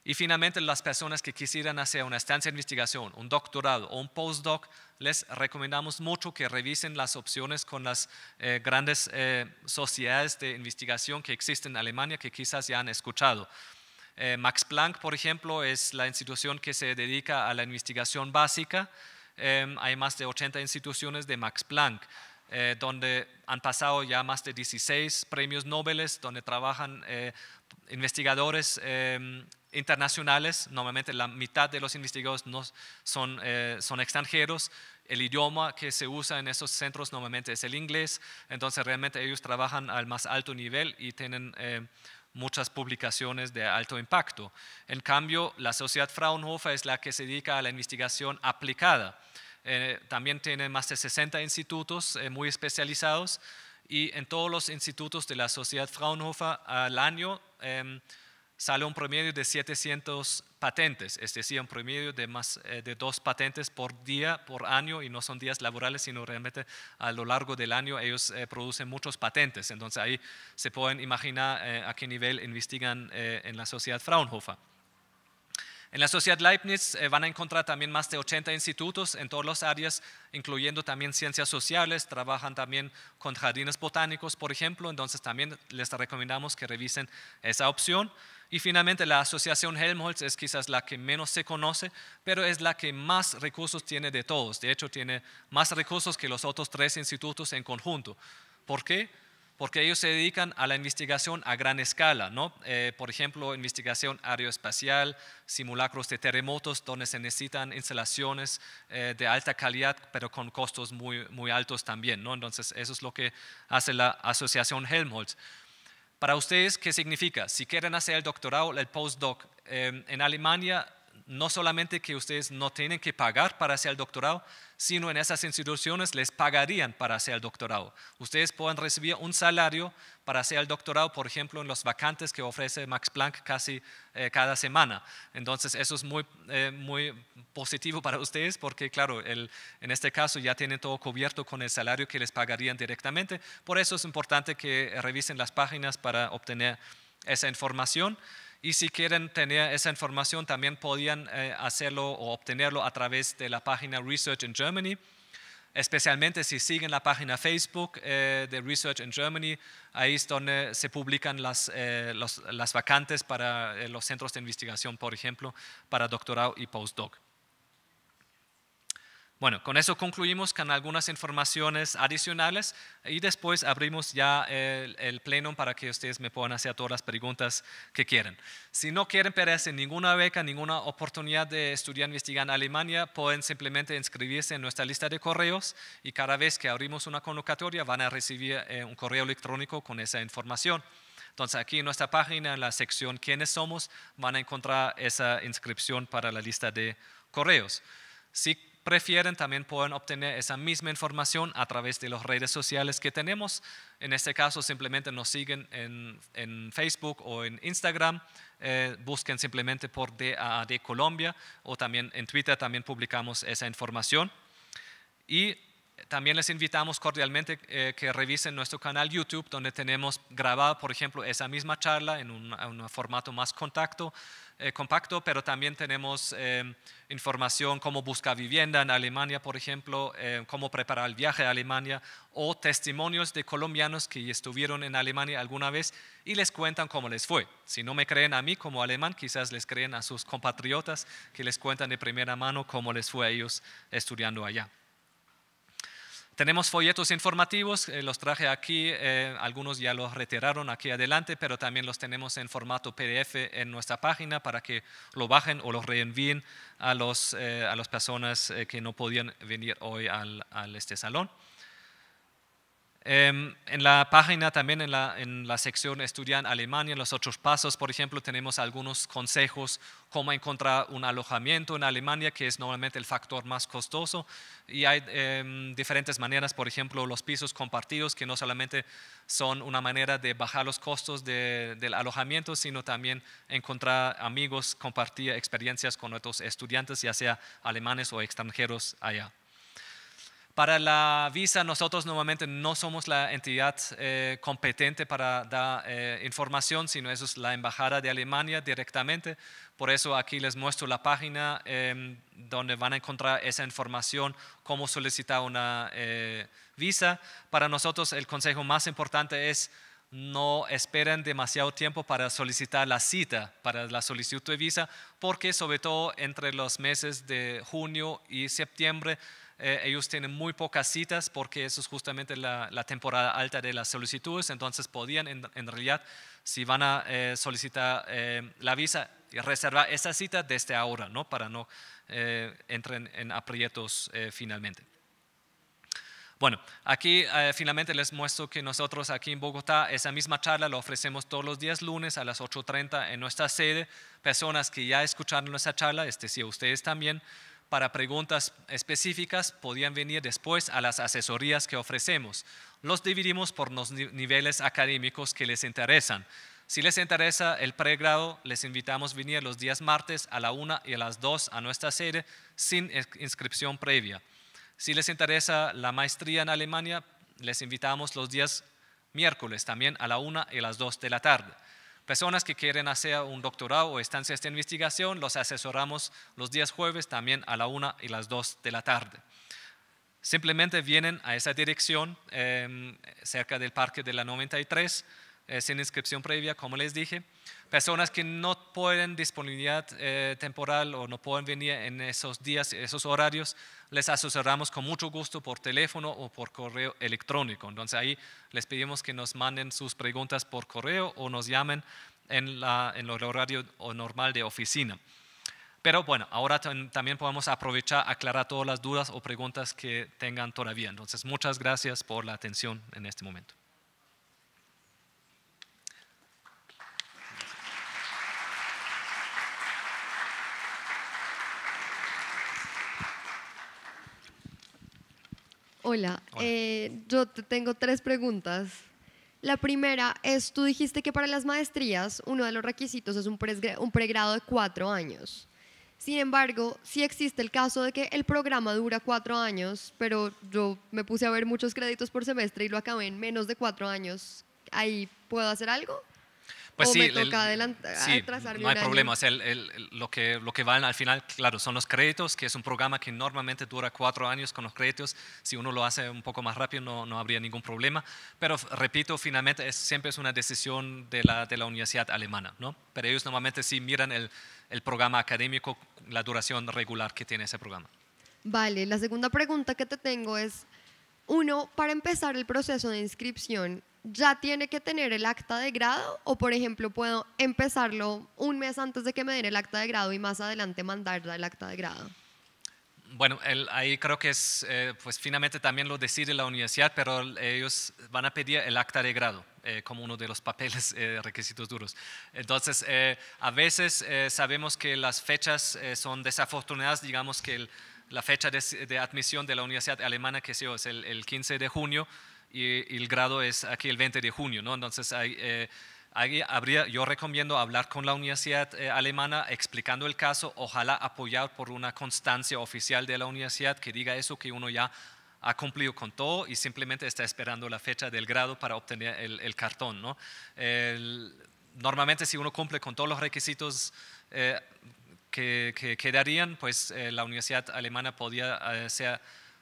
Y finalmente, las personas que quisieran hacer una estancia de investigación, un doctorado o un postdoc, les recomendamos mucho que revisen las opciones con las eh, grandes eh, sociedades de investigación que existen en Alemania, que quizás ya han escuchado. Eh, Max Planck, por ejemplo, es la institución que se dedica a la investigación básica. hay más de 80 instituciones de Max Planck. donde han pasado ya más de 16 premios Nobel, donde trabajan investigadores internacionales, normalmente la mitad de los investigadores son, eh, son extranjeros, el idioma que se usa en esos centros normalmente es el inglés, entonces realmente ellos trabajan al más alto nivel y tienen eh, muchas publicaciones de alto impacto. En cambio, la Sociedad Fraunhofer es la que se dedica a la investigación aplicada. Eh, también tiene más de 60 institutos muy especializados y en todos los institutos de la Sociedad Fraunhofer al año em, sale un promedio de 700 patentes, es decir, un promedio de más eh, de dos patentes por día, por año, y no son días laborales, sino realmente a lo largo del año ellos eh, producen muchos patentes. Entonces ahí se pueden imaginar eh, a qué nivel investigan en la sociedad Fraunhofer. En la sociedad Leibniz van a encontrar también más de 80 institutos en todas las áreas, incluyendo también ciencias sociales, trabajan también con jardines botánicos, por ejemplo, entonces también les recomendamos que revisen esa opción. Y finalmente la asociación Helmholtz es quizás la que menos se conoce, pero es la que más recursos tiene de todos. De hecho, tiene más recursos que los otros tres institutos en conjunto. ¿Por qué? Porque ellos se dedican a la investigación a gran escala, ¿no? Eh, por ejemplo, investigación aeroespacial, simulacros de terremotos, donde se necesitan instalaciones eh, de alta calidad, pero con costos muy, muy altos también, ¿no? Entonces, eso es lo que hace la asociación Helmholtz. Para ustedes, ¿qué significa? Si quieren hacer el doctorado, el postdoc em, en Alemania, no solamente que ustedes no tienen que pagar para hacer el doctorado, sino en esas instituciones les pagarían para hacer el doctorado. Ustedes pueden recibir un salario para hacer el doctorado, por ejemplo, en los vacantes que ofrece Max Planck casi eh, cada semana. Entonces, eso es muy, eh, muy positivo para ustedes porque, claro, en este caso ya tienen todo cubierto con el salario que les pagarían directamente. Por eso es importante que revisen las páginas para obtener esa información. Y si quieren tener esa información, también podían eh, hacerlo o obtenerlo a través de la página Research in Germany. Especialmente si siguen la página Facebook eh, de Research in Germany, ahí es donde se publican las, eh, las vacantes para los centros de investigación, por ejemplo, para doctorado y postdoc. Bueno, con eso concluimos con algunas informaciones adicionales y después abrimos ya el, pleno para que ustedes me puedan hacer todas las preguntas que quieran. Si no quieren perderse ninguna beca, ninguna oportunidad de estudiar, investigar en Alemania, pueden simplemente inscribirse en nuestra lista de correos y cada vez que abrimos una convocatoria van a recibir eh, un correo electrónico con esa información. Entonces aquí en nuestra página, en la sección quiénes somos, van a encontrar esa inscripción para la lista de correos. Si prefieren también pueden obtener esa misma información a través de las redes sociales que tenemos. En este caso simplemente nos siguen en, Facebook o en Instagram, eh, busquen simplemente por DAAD Colombia o también en Twitter también publicamos esa información. Y también les invitamos cordialmente eh, que revisen nuestro canal YouTube, donde tenemos grabada, por ejemplo, esa misma charla en un, formato más eh, compacto, pero también tenemos eh, información cómo buscar vivienda en Alemania, por ejemplo, cómo preparar el viaje a Alemania, o testimonios de colombianos que estuvieron en Alemania alguna vez y les cuentan cómo les fue. Si no me creen a mí como alemán, quizás les creen a sus compatriotas que les cuentan de primera mano cómo les fue a ellos estudiando allá. Tenemos folletos informativos, eh, los traje aquí, eh, algunos ya los retiraron aquí adelante, pero también los tenemos en formato PDF en nuestra página para que lo bajen o los reenvíen a, los, eh, las personas que no podían venir hoy al, al este salón. Em, en la página también, en la, en la sección Estudiar en Alemania, en los otros pasos, por ejemplo, tenemos algunos consejos cómo encontrar un alojamiento en Alemania, que es normalmente el factor más costoso. Y hay em, diferentes maneras, por ejemplo, los pisos compartidos, que no solamente son una manera de bajar los costos del alojamiento, sino también encontrar amigos, compartir experiencias con otros estudiantes, ya sea alemanes o extranjeros allá. Para la visa nosotros normalmente no somos la entidad eh, competente para dar eh, información, sino eso es la Embajada de Alemania directamente. Por eso aquí les muestro la página em, donde van a encontrar esa información, cómo solicitar una eh, visa. Para nosotros el consejo más importante es no esperen demasiado tiempo para solicitar la cita para la solicitud de visa, porque sobre todo entre los meses de junio y septiembre, eh, ellos tienen muy pocas citas porque eso es justamente la, temporada alta de las solicitudes, entonces podían en, realidad, si van a eh, solicitar eh, la visa, reservar esa cita desde ahora, ¿no? para no entren en aprietos finalmente. Bueno, aquí finalmente les muestro que nosotros aquí en Bogotá esa misma charla la ofrecemos todos los días lunes a las 8.30 en nuestra sede. Personas que ya escucharon nuestra charla, es este, decir, ustedes también, para preguntas específicas podían venir después a las asesorías que ofrecemos. Los dividimos por los niveles académicos que les interesan. Si les interesa el pregrado, les invitamos a venir los días martes a la 1 y a las 2 a nuestra sede sin inscripción previa. Si les interesa la maestría en Alemania, les invitamos los días miércoles también a la 1 y a las 2 de la tarde. Personas que quieren hacer un doctorado o estancias de investigación, los asesoramos los días jueves también a la una y las 2 de la tarde. Simplemente vienen a esa dirección em, cerca del Parque de la 93 eh, sin inscripción previa, como les dije. Personas que no pueden disponibilidad eh, temporal o no pueden venir en esos días, esos horarios, les asesoramos con mucho gusto por teléfono o por correo electrónico. Entonces ahí les pedimos que nos manden sus preguntas por correo o nos llamen en, la, en el horario normal de oficina. Pero bueno, ahora también podemos aprovechar, aclarar todas las dudas o preguntas que tengan todavía. Entonces, muchas gracias por la atención en este momento. hola. Eh, yo te tengo tres preguntas. La primera es, tú dijiste que para las maestrías uno de los requisitos es un, un pregrado de cuatro años. Sin embargo, si existe el caso de que el programa dura cuatro años, pero yo me puse a ver muchos créditos por semestre y lo acabé en menos de cuatro años. ¿Ahí puedo hacer algo? Pues sí, No hay problema. lo, que, lo que al final, claro, son los créditos, que es un programa que normalmente dura cuatro años con los créditos. Si uno lo hace un poco más rápido, no, no habría ningún problema. Pero repito, finalmente es, siempre es una decisión de la, de la universidad alemana. ¿no? Pero ellos normalmente sí miran el, el programa académico, la duración regular que tiene ese programa. Vale, la segunda pregunta que te tengo es, uno, para empezar el proceso de inscripción, ya tiene que tener el acta de grado o, por ejemplo, puedo empezarlo un mes antes de que me den el acta de grado y más adelante mandarla el acta de grado? Bueno, ahí creo que es, eh, pues finalmente también lo decide la universidad, pero ellos van a pedir el acta de grado eh, como uno de los papeles, eh, requisitos duros. Entonces, eh, a veces sabemos que las fechas son desafortunadas, digamos que la fecha de, admisión de la universidad alemana, que es el 15 de junio, y, el grado es aquí el 20 de junio, ¿no? Entonces hay, eh, habría, yo recomiendo hablar con la universidad eh, alemana explicando el caso, ojalá apoyado por una constancia oficial de la universidad que diga eso, que uno ya ha cumplido con todo y simplemente está esperando la fecha del grado para obtener el, cartón, ¿no? normalmente si uno cumple con todos los requisitos eh, que, que, quedarían, pues la universidad alemana podría ser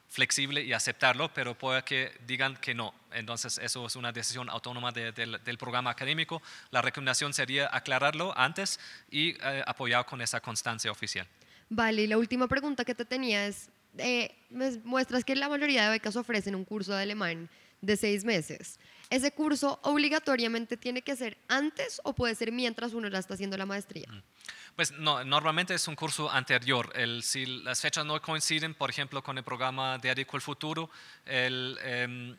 flexible y aceptarlo, pero puede que digan que no. Entonces, eso es una decisión autónoma del programa académico. La recomendación sería aclararlo antes y eh, apoyado con esa constancia oficial. Vale, y la última pregunta que te tenía es, eh, pues, muestras que la mayoría de becas ofrecen un curso de alemán de seis meses. ¿Ese curso obligatoriamente tiene que ser antes o puede ser mientras uno la está haciendo la maestría? Mm. Pues no, normalmente es un curso anterior. El, si las fechas no coinciden, por ejemplo, con el programa de con Futuro, el, eh,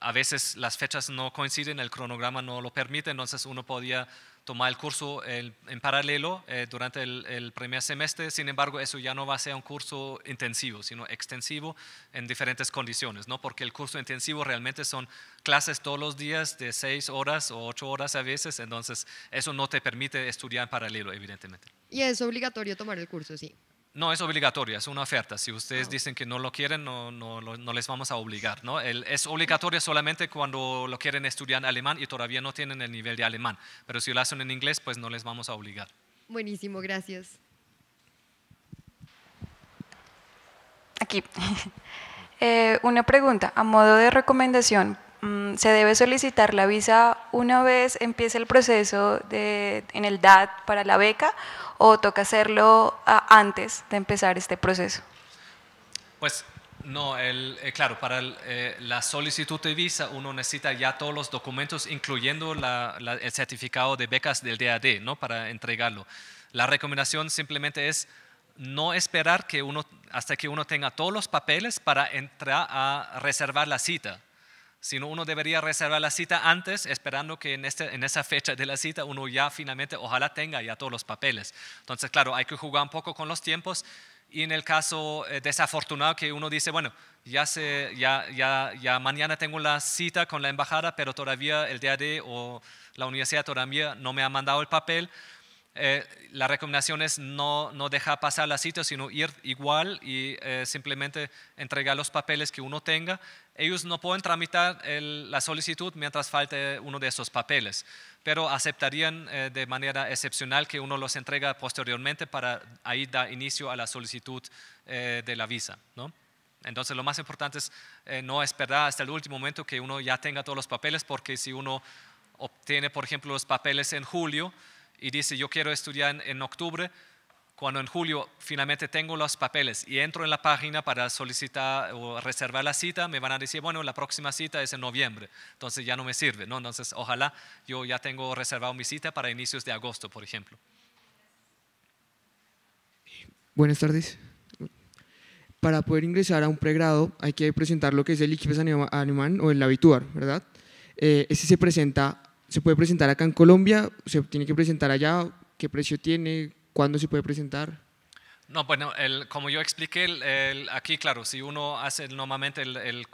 a veces las fechas no coinciden, el cronograma no lo permite, entonces uno podía tomar el curso en paralelo eh, durante el, primer semestre, sin embargo, eso ya no va a ser un curso intensivo, sino extensivo en diferentes condiciones, ¿no? porque el curso intensivo realmente son clases todos los días de seis horas o ocho horas a veces, entonces eso no te permite estudiar en paralelo, evidentemente. Y es obligatorio tomar el curso, sí. No es obligatoria, es una oferta. Si ustedes ah, dicen que no lo quieren, no, les vamos a obligar. ¿no? es obligatoria solamente cuando lo quieren estudiar alemán y todavía no tienen el nivel de alemán. Pero si lo hacen en inglés, pues no les vamos a obligar. Buenísimo, gracias. Aquí. Eh, una pregunta, a modo de recomendación, mm, ¿se debe solicitar la visa una vez empiece el proceso en el DAT para la beca o toca hacerlo ah, antes de empezar este proceso? Pues no, eh, claro, para eh, la solicitud de visa uno necesita ya todos los documentos, incluyendo el certificado de becas del DAD, ¿no? Para entregarlo. La recomendación simplemente es no esperar que uno, hasta que uno tenga todos los papeles para entrar a reservar la cita sino uno debería reservar la cita antes, esperando que este, en, esa fecha de la cita uno ya finalmente, ojalá tenga ya todos los papeles. Entonces, claro, hay que jugar un poco con los tiempos y en el caso eh, desafortunado que uno dice, bueno, ya, ya, mañana tengo la cita con la embajada, pero todavía el DAD o la universidad todavía no me ha mandado el papel, eh, la recomendación es no, no dejar pasar la cita, sino ir igual y eh, simplemente entregar los papeles que uno tenga ellos no pueden tramitar la solicitud mientras falte uno de esos papeles, pero aceptarían eh, de manera excepcional que uno los entrega posteriormente para ahí dar inicio a la solicitud eh, de la visa. Entonces lo más importante es eh, no esperar hasta el último momento que uno ya tenga todos los papeles, porque si uno obtiene, por ejemplo, los papeles en julio y dice yo quiero estudiar en octubre, cuando en julio finalmente tengo los papeles y entro en la página para solicitar o reservar la cita, me van a decir, bueno, la próxima cita es en noviembre, entonces ya no me sirve, ¿no? Entonces, ojalá yo ya tengo reservado mi cita para inicios de agosto, por ejemplo. Buenas tardes. Para poder ingresar a un pregrado hay que presentar lo que es el ICFES Animal o el Habituar, ¿verdad? Eh, ese se presenta, se puede presentar acá en Colombia, se tiene que presentar allá, qué precio tiene, ¿Cuándo se puede presentar? No, bueno, como yo expliqué, el, aquí, claro, si uno hace normalmente em,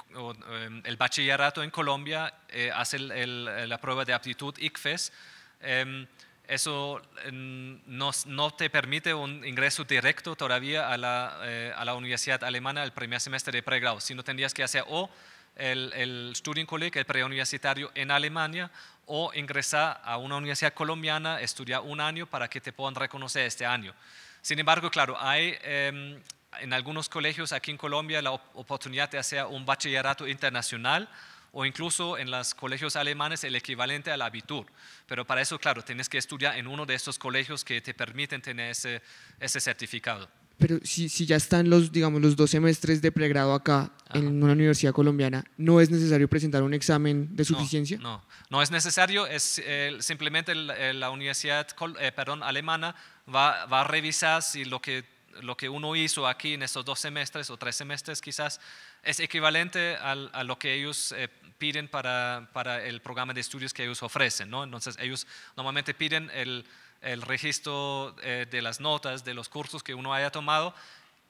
el, bachillerato en Colombia, eh, hace la prueba de aptitud ICFES, em, eso em, no, te permite un ingreso directo todavía a la, eh, a la universidad alemana el primer semestre de pregrado, sino tendrías que hacer o el, el Studienkolleg, el preuniversitario en Alemania, o ingresar a una universidad colombiana, estudiar un año para que te puedan reconocer este año. Sin embargo, claro, hay em, en algunos colegios aquí en Colombia la oportunidad de hacer un bachillerato internacional o incluso en los colegios alemanes el equivalente al Abitur. Pero para eso, claro, tienes que estudiar en uno de estos colegios que te permiten tener ese, ese certificado pero si, si, ya están los, digamos, los dos semestres de pregrado acá en una universidad colombiana, ¿no es necesario presentar un examen de suficiencia? No, no, es necesario, es simplemente la, universidad eh, perdón, alemana va, va, a revisar si lo que, lo que uno hizo aquí en estos dos semestres o tres semestres quizás es equivalente a lo que ellos eh, piden para, para el programa de estudios que ellos ofrecen, ¿no? Entonces ellos normalmente piden el el registro eh, de las notas, de los cursos que uno haya tomado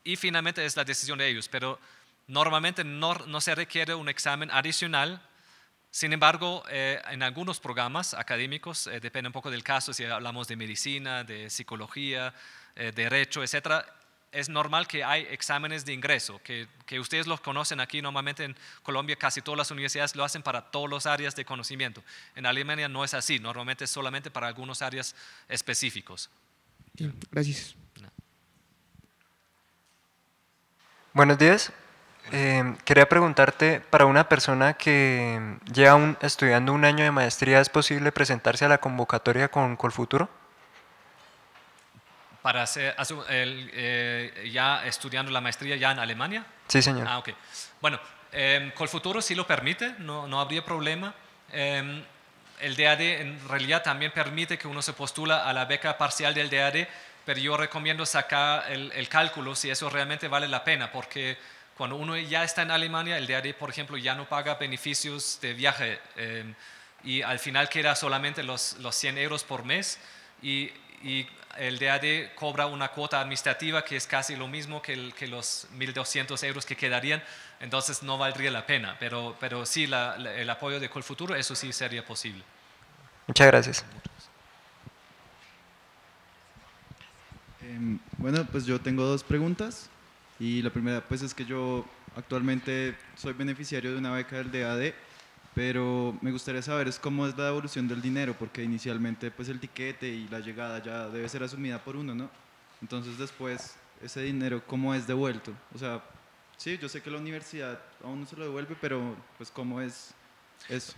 y finalmente es la decisión de ellos. Pero normalmente no, se requiere un examen adicional. Sin embargo, eh, en algunos programas académicos, eh, depende un poco del caso, si hablamos de medicina, de psicología, derecho, etcétera, es normal que hay exámenes de ingreso, que, que, ustedes los conocen aquí, normalmente en Colombia casi todas las universidades lo hacen para todas las áreas de conocimiento. En Alemania no es así, normalmente es solamente para algunas áreas específicos. gracias. Buenos días. Eh, quería preguntarte, para una persona que lleva un, estudiando un año de maestría, ¿es posible presentarse a la convocatoria con Colfuturo? para hacer, eh, ya estudiando la maestría ya en Alemania? Sí, señor. Ah, ok. Bueno, el em, futuro sí lo permite, no, habría problema. Em, el DAD en realidad también permite que uno se postula a la beca parcial del DAD, pero yo recomiendo sacar el, cálculo si eso realmente vale la pena, porque cuando uno ya está en Alemania, el DAD, por ejemplo, ya no paga beneficios de viaje em, y al final queda solamente los, los 100 euros por mes y el DAD cobra una cuota administrativa que es casi lo mismo que, el, que los 1.200 euros que quedarían, entonces no valdría la pena, pero, pero sí el apoyo de Colfuturo, eso sí sería posible. Muchas gracias. Em, bueno, pues yo tengo dos preguntas y la primera pues es que yo actualmente soy beneficiario de una beca del DAD pero me gustaría saber cómo es la devolución del dinero, porque inicialmente pues el tiquete y la llegada ya debe ser asumida por uno, ¿no? Entonces después ese dinero, ¿cómo es devuelto? O sea, sí, yo sé que la universidad aún no se lo devuelve, pero pues ¿cómo es eso?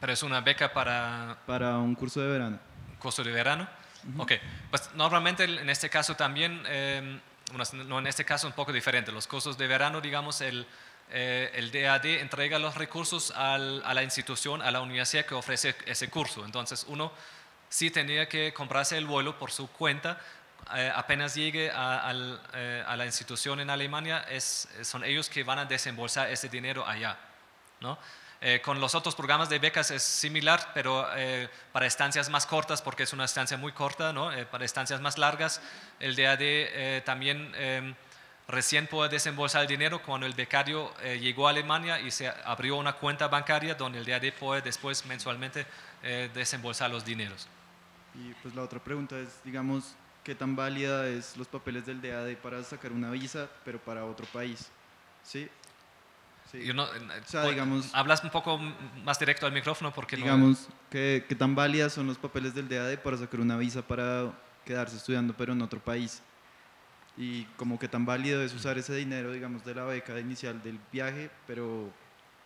Pero es una beca para... Para un curso de verano. ¿Un curso de verano? Ok, pues normalmente en este caso también... Em, no en este caso un poco diferente. Los cursos de verano, digamos, el, eh, el DAD entrega los recursos a la institución, a la universidad que ofrece ese curso. Entonces uno sí tenía que comprarse el vuelo por su cuenta. Eh, apenas llegue eh, a, la institución en Alemania, son ellos que van a desembolsar ese dinero allá. con los otros programas de becas es similar, pero para estancias más cortas, porque es una estancia muy corta, para estancias más largas, el DAD también em, Recién puede desembolsar el dinero cuando el becario eh, llegó a Alemania y se abrió una cuenta bancaria donde el DAD puede después mensualmente eh, desembolsar los dineros. Y pues la otra pregunta es, digamos, ¿qué tan válida es los papeles del DAD para sacar una visa, pero para otro país? ¿Sí? Sí. Eh, hablas un poco más directo al micrófono porque digamos ¿qué tan válidas son los papeles del DAD para sacar una visa para quedarse estudiando pero en otro país y como que tan válido es usar ese dinero, digamos, de la beca inicial del viaje, pero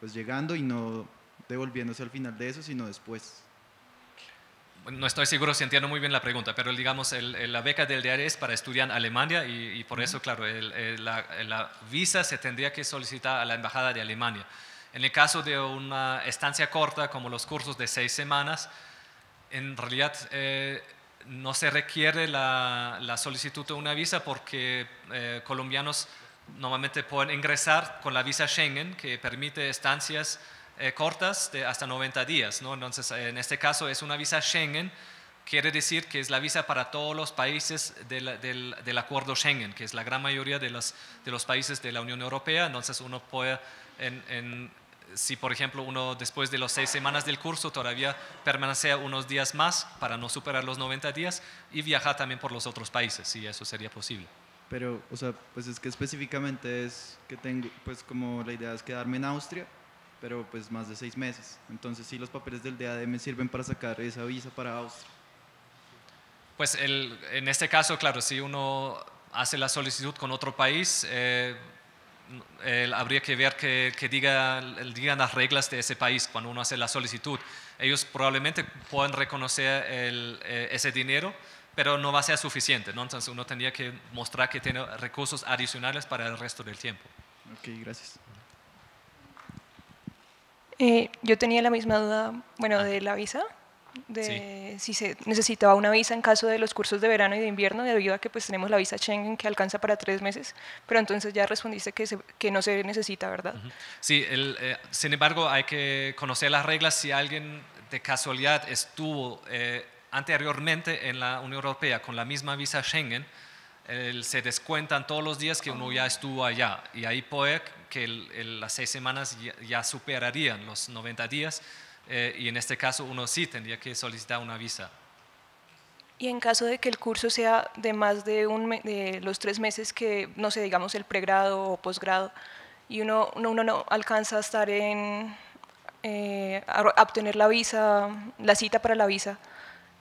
pues llegando y no devolviéndose al final de eso, sino después. No estoy seguro si entiendo muy bien la pregunta, pero digamos, la beca del DR es para estudiar en Alemania y, por eso, claro, la, visa se tendría que solicitar a la Embajada de Alemania. En el caso de una estancia corta, como los cursos de seis semanas, en realidad... Eh, no se requiere la, solicitud de una visa porque eh, colombianos normalmente pueden ingresar con la visa Schengen, que permite estancias eh, cortas de hasta 90 días. Entonces, en este caso es una visa Schengen, quiere decir que es la visa para todos los países del, acuerdo Schengen, que es la gran mayoría de los, países de la Unión Europea. Entonces, uno puede en si por ejemplo uno después de las seis semanas del curso todavía permanece unos días más para no superar los 90 días y viajar también por los otros países, si eso sería posible. Pero, o sea, pues es que específicamente es que tengo, pues como la idea es quedarme en Austria, pero pues más de seis meses. Entonces si los papeles del DAD me sirven para sacar esa visa para Austria. Pues en este caso, claro, si uno hace la solicitud con otro país, eh, habría que ver que, diga, digan las reglas de ese país cuando uno hace la solicitud. Ellos probablemente pueden reconocer eh, ese dinero, pero no va a ser suficiente. ¿no? Entonces uno tendría que mostrar que tiene recursos adicionales para el resto del tiempo. Ok, gracias. Eh, yo tenía la misma duda, bueno, ah. de la visa de si se necesitaba una visa en caso de los cursos de verano y de invierno, debido a que pues tenemos la visa Schengen que alcanza para tres meses, pero entonces ya respondiste que, que no se necesita, ¿verdad? Sí, eh, sin embargo hay que conocer las reglas si alguien de casualidad estuvo eh, anteriormente en la Unión Europea con la misma visa Schengen, se descuentan todos los días que uno ya estuvo allá y ahí puede que las seis semanas ya, ya superarían los 90 días eh, y en este caso uno sí tendría que solicitar una visa. Y en caso de que el curso sea de más de, un de los tres meses que, no sé, digamos el pregrado o posgrado, y uno, no alcanza a estar en, eh, obtener la visa, la cita para la visa,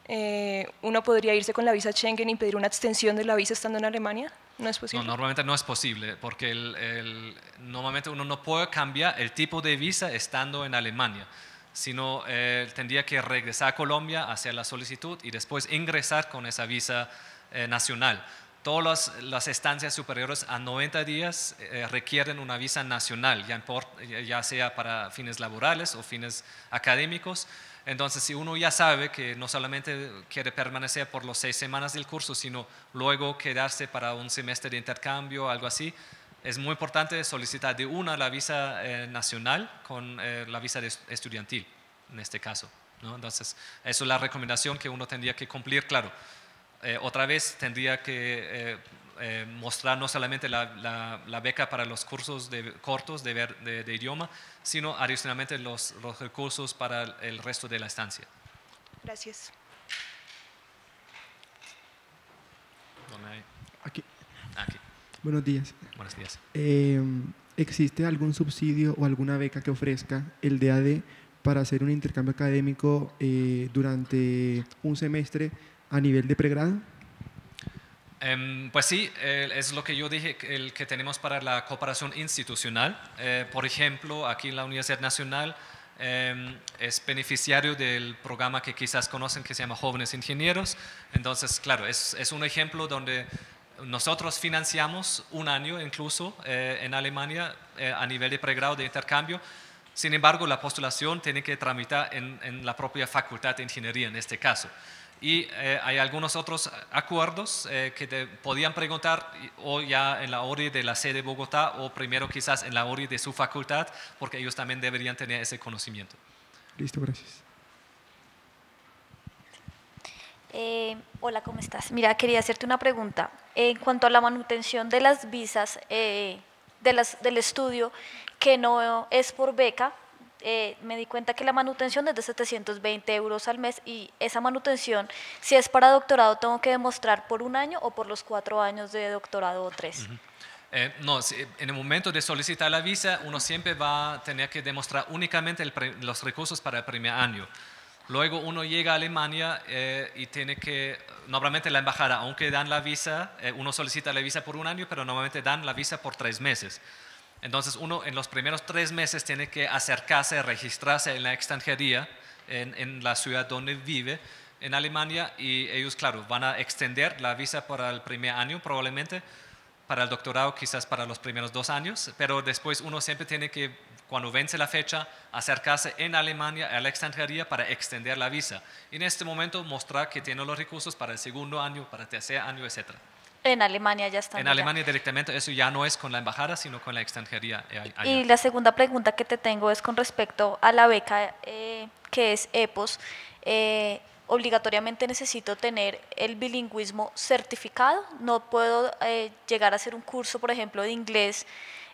eh, uno podría irse con la visa Schengen y pedir una extensión de la visa estando en Alemania? ¿No es posible? No, normalmente no es posible, porque el, normalmente uno no puede cambiar el tipo de visa estando en Alemania sino eh, tendría que regresar a Colombia, hacer la solicitud y después ingresar con esa visa eh, nacional. Todas las, estancias superiores a 90 días eh, requieren una visa nacional, ya, ya, sea para fines laborales o fines académicos. Entonces, si uno ya sabe que no solamente quiere permanecer por las seis semanas del curso, sino luego quedarse para un semestre de intercambio o algo así, es muy importante solicitar de una la visa eh, nacional con eh, la visa estudiantil, en este caso. ¿no? Entonces, eso es la recomendación que uno tendría que cumplir, claro. Eh, otra vez tendría que mostrar no solamente la, la, beca para los cursos de, cortos de, de, de, idioma, sino adicionalmente los, los recursos para el resto de la estancia. Gracias. Aquí. Ah, aquí. Buenos días. Buenos días. Em, ¿Existe algún subsidio o alguna beca que ofrezca el DAD para hacer un intercambio académico eh, durante un semestre a nivel de pregrado? Em, pues sí, es lo que yo dije, el que tenemos para la cooperación institucional. Eh, por ejemplo, aquí en la Universidad Nacional em, es beneficiario del programa que quizás conocen que se llama Jóvenes Ingenieros. Entonces, claro, es un ejemplo donde nosotros financiamos un año incluso eh, en Alemania eh, a nivel de pregrado de intercambio. Sin embargo, la postulación tiene que tramitar en, la propia facultad de ingeniería en este caso. Y eh, hay algunos otros acuerdos que te podían preguntar o ya en la ORI de la sede de Bogotá o primero quizás en la ORI de su facultad, porque ellos también deberían tener ese conocimiento. Listo, gracias. hola, ¿cómo estás? Mira, quería hacerte una pregunta en cuanto a la manutención de las visas eh, del estudio, que no es por beca, eh, me di cuenta que la manutención es de 720 euros al mes y esa manutención, si es para doctorado, tengo que demostrar por un año o por los cuatro años de doctorado o tres. Eh, no, en el momento de solicitar la visa, uno siempre va a tener que demostrar únicamente los recursos para el primer año. Luego uno llega a Alemania eh, y tiene que, normalmente la embajada, aunque dan la visa, eh, uno solicita la visa por un año, pero normalmente dan la visa por tres meses. Entonces uno en los primeros tres meses tiene que acercarse, registrarse en la extranjería, en la ciudad donde vive, en Alemania, y ellos, claro, van a extender la visa para el primer año probablemente, para el doctorado quizás para los primeros dos años, pero después uno siempre tiene que cuando vence la fecha, acercarse en Alemania a la extranjería para extender la visa. Y en este momento mostrar que tiene los recursos para el segundo año, para el tercer año, etc. En Alemania ya está. En Alemania directamente, eso ya no es con la embajada, sino con la extranjería. Eh, y la segunda pregunta que te tengo es con respecto a la beca eh, que es EPOS. Eh, obligatoriamente necesito tener el bilingüismo certificado, no puedo llegar a hacer un curso, por ejemplo, de inglés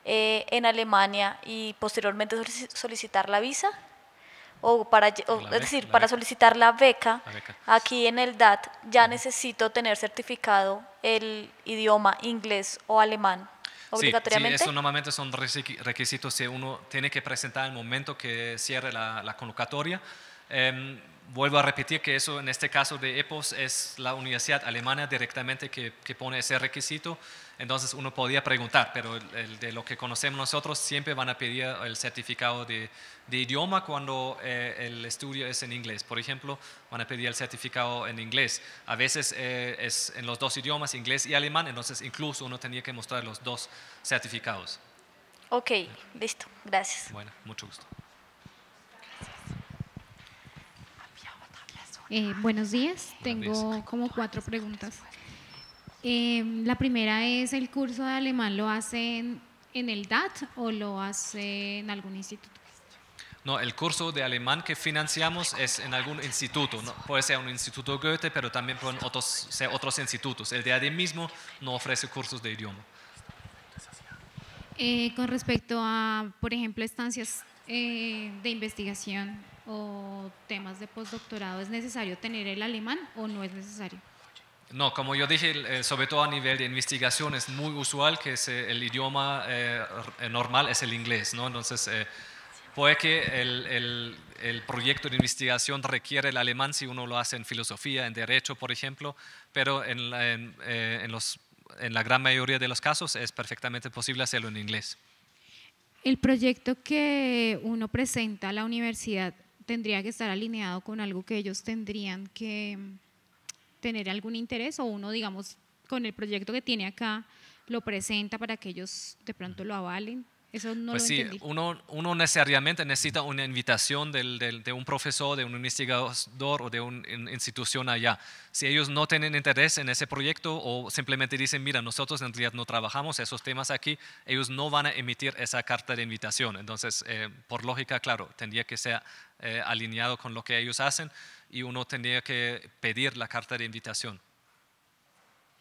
eh, en Alemania y posteriormente solicitar la visa o para es decir para solicitar la beca, aquí en el DAT ya necesito tener certificado el idioma inglés o alemán obligatoriamente. Sí, sí, eso normalmente son requisitos que uno tiene que presentar el momento que cierre la, convocatoria. Em, vuelvo a repetir que eso en este caso de EPOS es la universidad alemana directamente que, que pone ese requisito, entonces uno podía preguntar, pero de lo que conocemos nosotros siempre van a pedir el certificado de, idioma cuando eh, el estudio es en inglés, por ejemplo, van a pedir el certificado en inglés, a veces eh, es en los dos idiomas, inglés y alemán, entonces incluso uno tenía que mostrar los dos certificados. Ok, listo, gracias. Bueno, mucho gusto. Eh, buenos días, tengo como cuatro preguntas. Eh, la primera es, ¿el curso de alemán lo hacen en el DAT o lo hacen en algún instituto? No, el curso de alemán que financiamos es en algún instituto, ¿no? puede ser un instituto Goethe, pero también pueden otros, ser otros institutos. El DAD mismo no ofrece cursos de idioma. Eh, con respecto a, por ejemplo, estancias de investigación, o temas de postdoctorado, ¿es necesario tener el alemán o no es necesario? No, como yo dije, eh, sobre todo a nivel de investigación es muy usual que el idioma eh, normal es el inglés, ¿no? Entonces, eh, puede el, el, proyecto de investigación requiere el alemán si uno lo hace en filosofía, en derecho, por ejemplo, pero en, en, los, en la gran mayoría de los casos es perfectamente posible hacerlo en inglés. El proyecto que uno presenta a la universidad tendría que estar alineado con algo que ellos tendrían que tener algún interés o uno, digamos, con el proyecto que tiene acá, lo presenta para que ellos de pronto lo avalen pues sí, Uno, necesariamente necesita una invitación de un profesor, de un investigador o de una institución allá. Si ellos no tienen interés en ese proyecto o simplemente dicen, mira, nosotros en realidad no trabajamos esos temas aquí, ellos no van a emitir esa carta de invitación. Entonces, eh, por lógica, claro, tendría que ser eh, alineado con lo que ellos hacen y uno tendría que pedir la carta de invitación.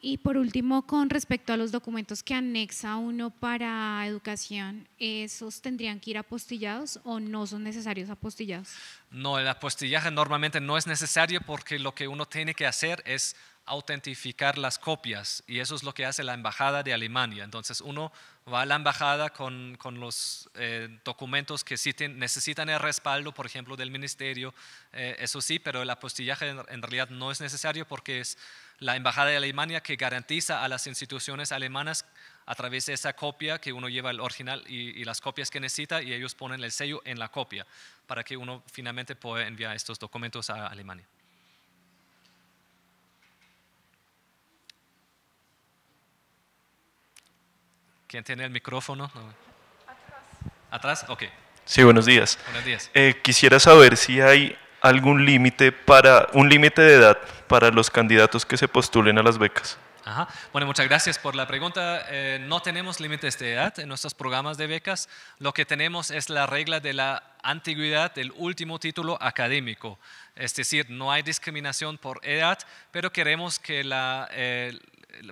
Y por último, con respecto a los documentos que anexa uno para educación, ¿esos tendrían que ir apostillados o no son necesarios apostillados? No, el apostillaje normalmente no es necesario porque lo que uno tiene que hacer es autentificar las copias y eso es lo que hace la Embajada de Alemania. Entonces uno va a la Embajada con, con los eh, documentos que necesitan el respaldo, por ejemplo, del Ministerio, eh, eso sí, pero el apostillaje en realidad no es necesario porque es la Embajada de Alemania que garantiza a las instituciones alemanas a través de esa copia que uno lleva el original y, las copias que necesita y ellos ponen el sello en la copia para que uno finalmente pueda enviar estos documentos a Alemania. ¿Quién tiene el micrófono? Atrás. ¿Atrás? Ok. Sí, buenos días. Buenos días. Eh, quisiera saber si hay algún límite para un límite de edad para los candidatos que se postulen a las becas? Ajá. Bueno, muchas gracias por la pregunta. Eh, no tenemos límites de edad en nuestros programas de becas. Lo que tenemos es la regla de la antigüedad del último título académico. Es decir, no hay discriminación por edad, pero queremos que la, eh,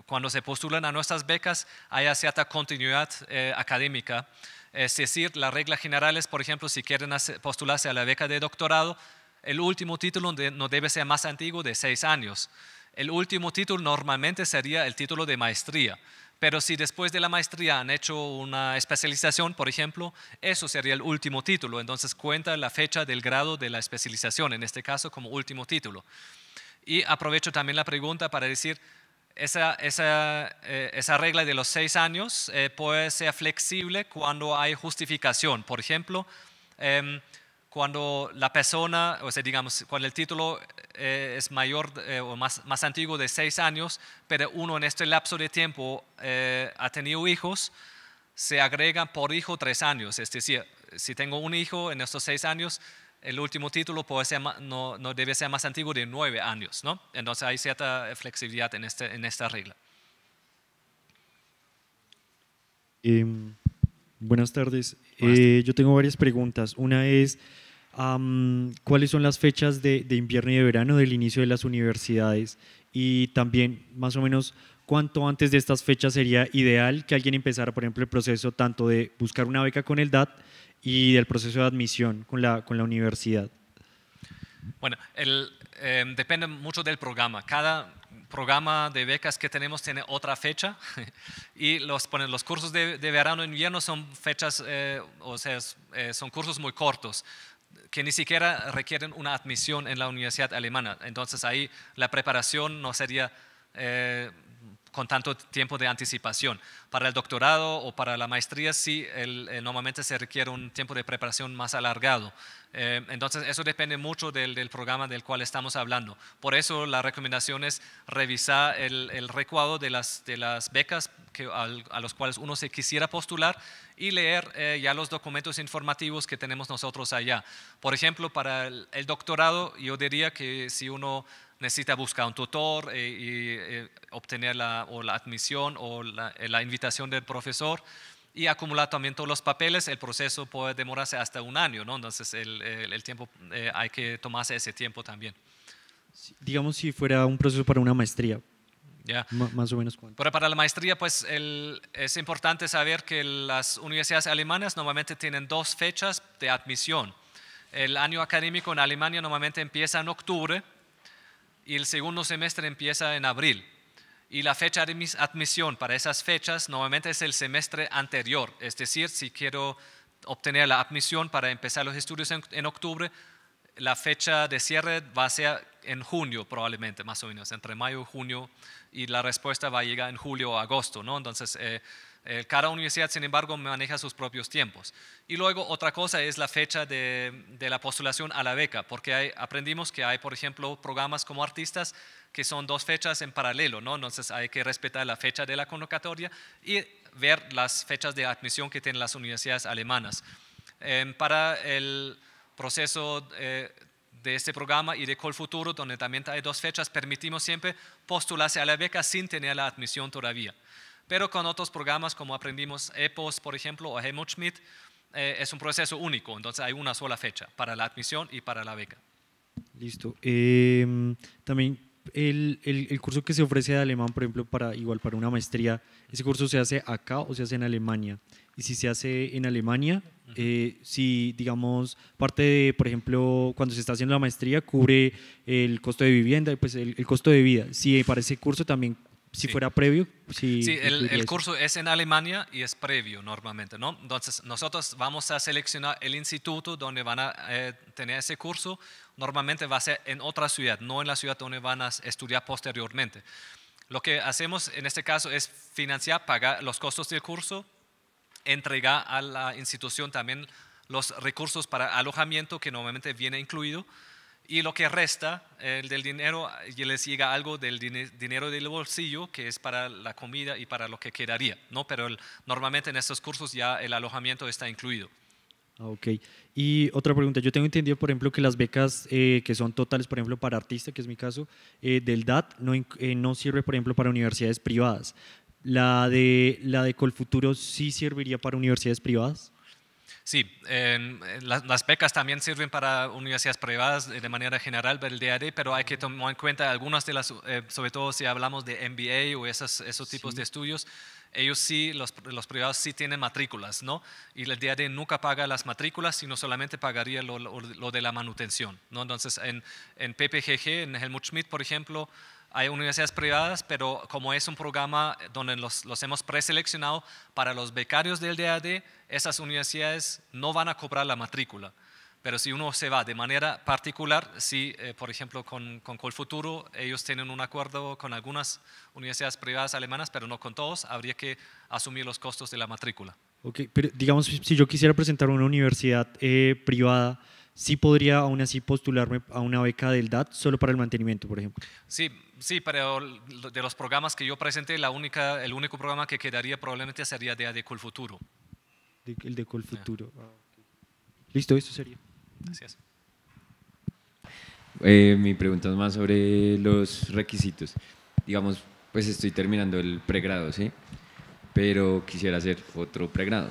cuando se postulan a nuestras becas haya cierta continuidad eh, académica. Es decir, la regla general es, por ejemplo, si quieren postularse a la beca de doctorado, el último título no debe ser más antiguo de seis años. El último título normalmente sería el título de maestría. Pero si después de la maestría han hecho una especialización, por ejemplo, eso sería el último título. Entonces cuenta la fecha del grado de la especialización, en este caso como último título. Y aprovecho también la pregunta para decir, esa, esa, eh, regla de los seis años eh, puede ser flexible cuando hay justificación. Por ejemplo, em, cuando la persona, o sea, digamos, cuando el título eh, es mayor eh, o más, más, antiguo de seis años, pero uno en este lapso de tiempo eh, ha tenido hijos, se agregan por hijo tres años. Es decir, si tengo un hijo en estos seis años, el último título puede ser, no, no, debe ser más antiguo de nueve años, ¿no? Entonces hay cierta flexibilidad en, este, en esta regla. Em, buenas tardes. Buenas tardes. yo tengo varias preguntas. Una es cuáles son las fechas de, invierno y de verano del inicio de las universidades y también más o menos cuánto antes de estas fechas sería ideal que alguien empezara, por ejemplo, el proceso tanto de buscar una beca con el DAT y del proceso de admisión con la, con la universidad. Bueno, em, depende mucho del programa. Cada programa de becas que tenemos tiene otra fecha y los, los cursos de, verano e invierno son fechas, eh, o sea, eh, son cursos muy cortos que ni siquiera requieren una admisión en la universidad alemana. Entonces ahí la preparación no sería eh, con tanto tiempo de anticipación. Para el doctorado o para la maestría sí, eh, normalmente se requiere un tiempo de preparación más alargado. Eh, entonces, eso depende mucho del, programa del cual estamos hablando. Por eso, la recomendación es revisar el, recuadro de las, becas a los cuales uno se quisiera postular y leer eh, ya los documentos informativos que tenemos nosotros allá. Por ejemplo, para el, doctorado, yo diría que si uno necesita buscar un tutor eh, y obtener la, admisión o la invitación del profesor, y acumular también todos los papeles, el proceso puede demorarse hasta un año, ¿no? Entonces el, el, tiempo, eh, hay que tomarse ese tiempo también. Digamos si fuera un proceso para una maestría. ya Más o menos cuánto. para la maestría, pues el, es importante saber que las universidades alemanas normalmente tienen dos fechas de admisión. El año académico en Alemania normalmente empieza en octubre y el segundo semestre empieza en abril y la fecha de admisión para esas fechas normalmente es el semestre anterior. Es decir, si quiero obtener la admisión para empezar los estudios en, octubre, la fecha de cierre va a ser en junio probablemente, más o menos, entre mayo y junio, y la respuesta va a llegar en julio o agosto, ¿no? Entonces, eh, eh, cada universidad, sin embargo, maneja sus propios tiempos. Y luego otra cosa es la fecha de, la postulación a la beca, porque aprendimos que hay, por ejemplo, programas como artistas que son dos fechas en paralelo, ¿no? Entonces hay que respetar la fecha de la convocatoria y ver las fechas de admisión que tienen las universidades alemanas. Em, para el proceso eh, de este programa y de Futuro, donde también hay dos fechas, permitimos siempre postularse a la beca sin tener la admisión todavía. Pero con otros programas, como aprendimos EPOS, por ejemplo, o Helmut Schmidt, eh, es un proceso único, entonces hay una sola fecha para la admisión y para la beca. Listo. Em, también el, el, curso que se ofrece de alemán, por ejemplo, para igual para una maestría, ese curso se hace acá o se hace en Alemania. Y si se hace en Alemania, eh, si digamos parte de, por ejemplo, cuando se está haciendo la maestría cubre el costo de vivienda pues el, costo de vida. Si para ese curso también, si fuera previo, si sí, el, curso es en Alemania y es previo normalmente, ¿no? Entonces nosotros vamos a seleccionar el instituto donde van a eh, tener ese curso normalmente va a ser en otra ciudad, no en la ciudad donde van a estudiar posteriormente. Lo que hacemos en este caso es financiar, pagar los costos del curso, entregar a la institución también los recursos para alojamiento que normalmente viene incluido y lo que resta del dinero les llega algo del dinero del bolsillo que es para la comida y para lo que quedaría, ¿no? Pero normalmente en estos cursos ya el alojamiento está incluido. Ah, ok. Y otra pregunta, yo tengo entendido, por ejemplo, que las becas eh, que son totales, por ejemplo, para artistas, que es mi caso, eh, del DAT, no, eh, no sirve, por ejemplo, para universidades privadas. ¿La de, la de Colfuturo sí serviría para universidades privadas? Sí, las, becas también sirven para universidades privadas de manera general para el DAD, pero hay que tomar en cuenta algunas de las, sobre todo si hablamos de MBA o esas, esos tipos de estudios, ellos sí, los, privados sí tienen matrículas, ¿no? Y el DAD nunca paga las matrículas, sino solamente pagaría lo, de la manutención, ¿no? Entonces, en, en PPGG, en Helmut Schmidt, por ejemplo, hay universidades privadas, pero como es un programa donde los, los hemos preseleccionado para los becarios del DAD, esas universidades no van a cobrar la matrícula. Pero si uno se va de manera particular, si eh, por ejemplo con, con Colfuturo ellos tienen un acuerdo con algunas universidades privadas alemanas, pero no con todos, habría que asumir los costos de la matrícula. Ok, pero digamos, si yo quisiera presentar una universidad eh, privada, sí podría aún así postularme a una beca del DAT solo para el mantenimiento, por ejemplo. Sí, sí, pero de los programas que yo presenté, la única, el único programa que quedaría probablemente sería de Colfuturo. el de Col Futuro. Ah, Listo, eso sería. Gracias. Eh, mi pregunta es más sobre los requisitos. Digamos, pues estoy terminando el pregrado, ¿sí? Pero quisiera hacer otro pregrado.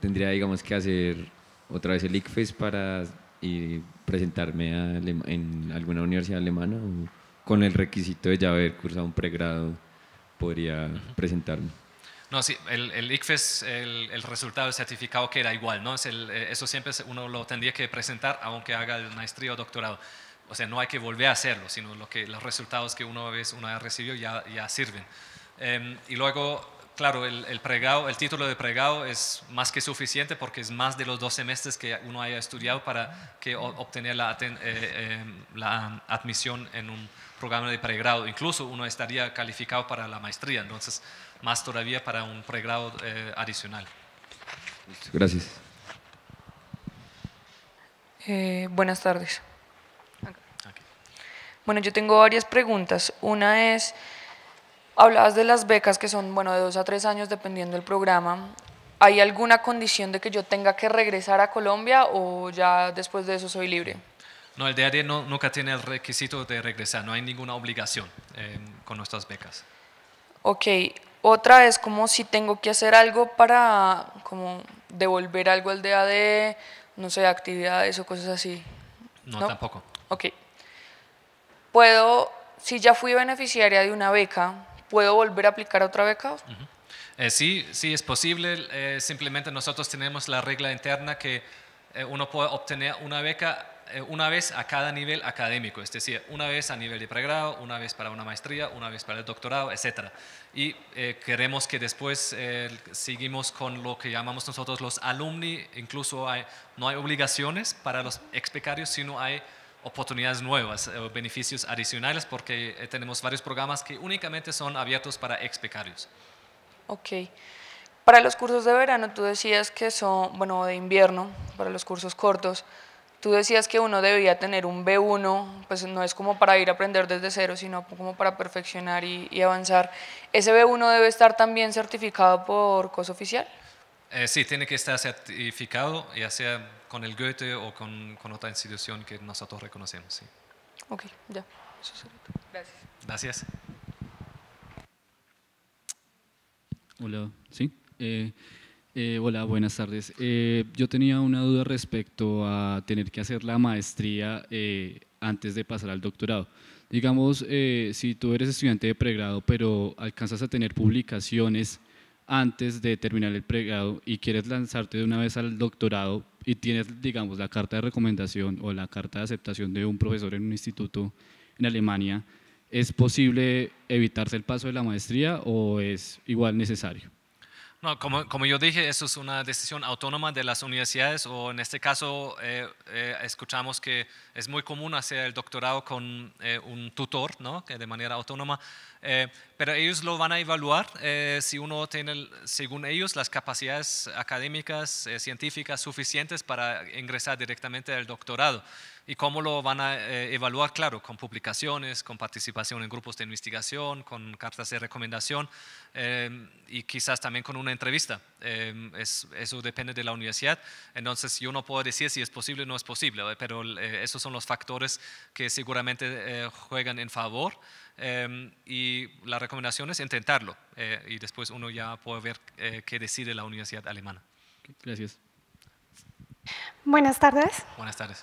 Tendría, digamos, que hacer otra vez el ICFES para presentarme en alguna universidad alemana o con el requisito de ya haber cursado un pregrado podría presentarme. No, sí, el, ICFES, el, resultado del certificado era igual, ¿no? Es eh, eso siempre uno lo tendría que presentar aunque haga el maestría o doctorado. O sea, no hay que volver a hacerlo, sino lo que, los resultados que una vez uno ha recibido ya, sirven. Em, y luego, claro, el, pregado, el título de pregado es más que suficiente porque es más de los dos semestres que uno haya estudiado para que obtener la, eh, em, la admisión en un programa de pregrado. Incluso uno estaría calificado para la maestría. Entonces, más todavía para un pregrado eh, adicional. Gracias. Eh, buenas tardes. Bueno, yo tengo varias preguntas. Una es, hablabas de las becas que son, bueno, de dos a tres años dependiendo del programa. ¿Hay alguna condición de que yo tenga que regresar a Colombia o ya después de eso soy libre? No, el DAD no, nunca tiene el requisito de regresar, no hay ninguna obligación eh, con nuestras becas. Ok, otra es como si tengo que hacer algo para como devolver algo al DAD, no sé, actividades o cosas así. No, tampoco. Ok. Puedo, si ya fui beneficiaria de una beca, ¿puedo volver a aplicar otra beca? Eh, sí, sí, es posible. Eh, simplemente nosotros tenemos la regla interna que eh, uno puede obtener una beca eh, una vez a cada nivel académico, es decir, una vez a nivel de pregrado, una vez para una maestría, una vez para el doctorado, etc. Y eh, queremos que después eh, seguimos con lo que llamamos nosotros los alumni, incluso no hay obligaciones para los expecarios sino hay oportunidades nuevas, beneficios adicionales, porque tenemos varios programas que únicamente son abiertos para expecarios Ok. Para los cursos de verano, tú decías que son, bueno, de invierno, para los cursos cortos, Tú decías que uno debía tener un B1, pues no es como para ir a aprender desde cero, sino como para perfeccionar y, avanzar. ¿Ese B1 debe estar también certificado por cosa oficial? Eh, sí, tiene que estar certificado, ya sea con el Goethe o con, otra institución que nosotros reconocemos. Sí. Ok, ya. Gracias. Hola, sí. Eh, eh, hola, buenas tardes. Eh, yo tenía una duda respecto a tener que hacer la maestría eh, antes de pasar al doctorado. Digamos, si tú eres estudiante de pregrado, pero alcanzas a tener publicaciones antes de terminar el pregrado y quieres lanzarte de una vez al doctorado y tienes, digamos, la carta de recomendación o la carta de aceptación de un profesor en un instituto en Alemania, ¿es posible evitarse el paso de la maestría o es igual necesario? No, como, yo dije, eso es una decisión autónoma de las universidades o en este caso eh, eh, escuchamos que es muy común hacer el doctorado con eh, un tutor, ¿no? Que de manera autónoma, pero ellos lo van a evaluar si uno tiene, según ellos, las capacidades académicas, científicas suficientes para ingresar directamente al doctorado. ¿Y cómo lo van a eh, evaluar? Claro, con publicaciones, con participación en grupos de investigación, con cartas de recomendación em, y quizás también con una entrevista. Em, es, eso depende de la universidad. Entonces yo no puedo decir si es posible o no es posible, pero eh, esos son los factores que seguramente eh, juegan en favor. Em, y la recomendación es intentarlo y después uno ya puede ver qué decide la universidad alemana. Gracias. Buenas tardes. Buenas tardes.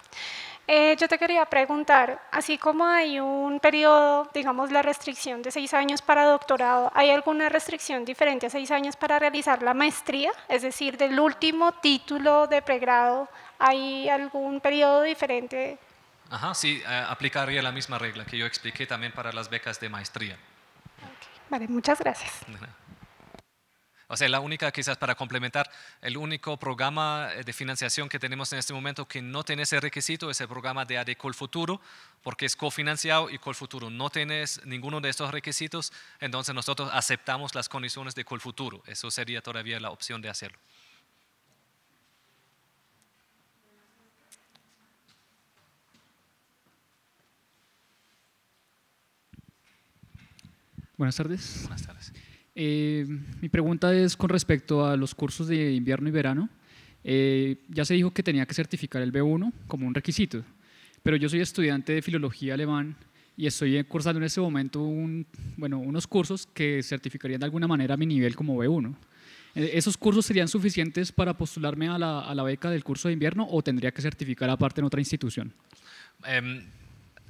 Eh, yo te quería preguntar, así como hay un periodo, digamos la restricción de seis años para doctorado, ¿hay alguna restricción diferente a seis años para realizar la maestría? Es decir, del último título de pregrado, ¿hay algún periodo diferente? Ajá, sí, eh, aplicaría la misma regla que yo expliqué también para las becas de maestría. Vale, muchas gracias. O sea, la única, quizás para complementar, el único programa eh, de financiación que tenemos en este momento que no tiene ese requisito es el programa de ADECOL Futuro, porque es cofinanciado y Futuro no tiene ninguno de estos requisitos, entonces nosotros aceptamos las condiciones de Futuro Eso sería todavía la opción de hacerlo. Buenas tardes. Buenas tardes. Eh, mi pregunta es con respecto a los cursos de invierno y verano. Eh, ya se dijo que tenía que certificar el B1 como un requisito, pero yo soy estudiante de filología alemán y estoy cursando en ese momento un, bueno, unos cursos que certificarían de alguna manera mi nivel como B1. Eh, ¿Esos cursos serían suficientes para postularme a la, beca del curso de invierno o tendría que certificar aparte en otra institución? Em,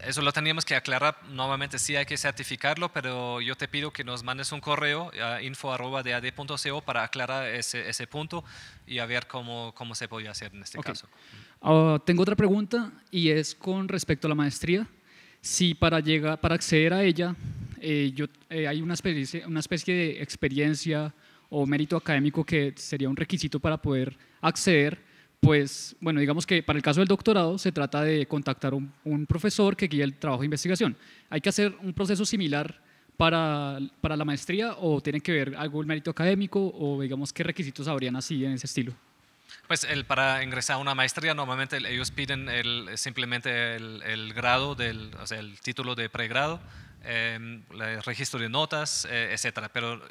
eso lo teníamos que aclarar. Nuevamente sí hay que certificarlo, pero yo te pido que nos mandes un correo a info.ad.co para aclarar ese, ese, punto y a ver cómo, cómo se podía hacer en este caso. Ah, tengo otra pregunta y es con respecto a la maestría. Si para, llegar, para acceder a ella eh, yo, eh, hay una especie, una especie de experiencia o mérito académico que sería un requisito para poder acceder pues, bueno, digamos que para el caso del doctorado se trata de contactar un, un profesor que guíe el trabajo de investigación. ¿Hay que hacer un proceso similar para, para la maestría o tienen que ver algo el mérito académico o digamos qué requisitos habrían así en ese estilo? Pues el, para ingresar a una maestría normalmente ellos piden simplemente el, el grado, del, o sea, el título de pregrado Em, el registro de notas, eh, etcétera, pero eh,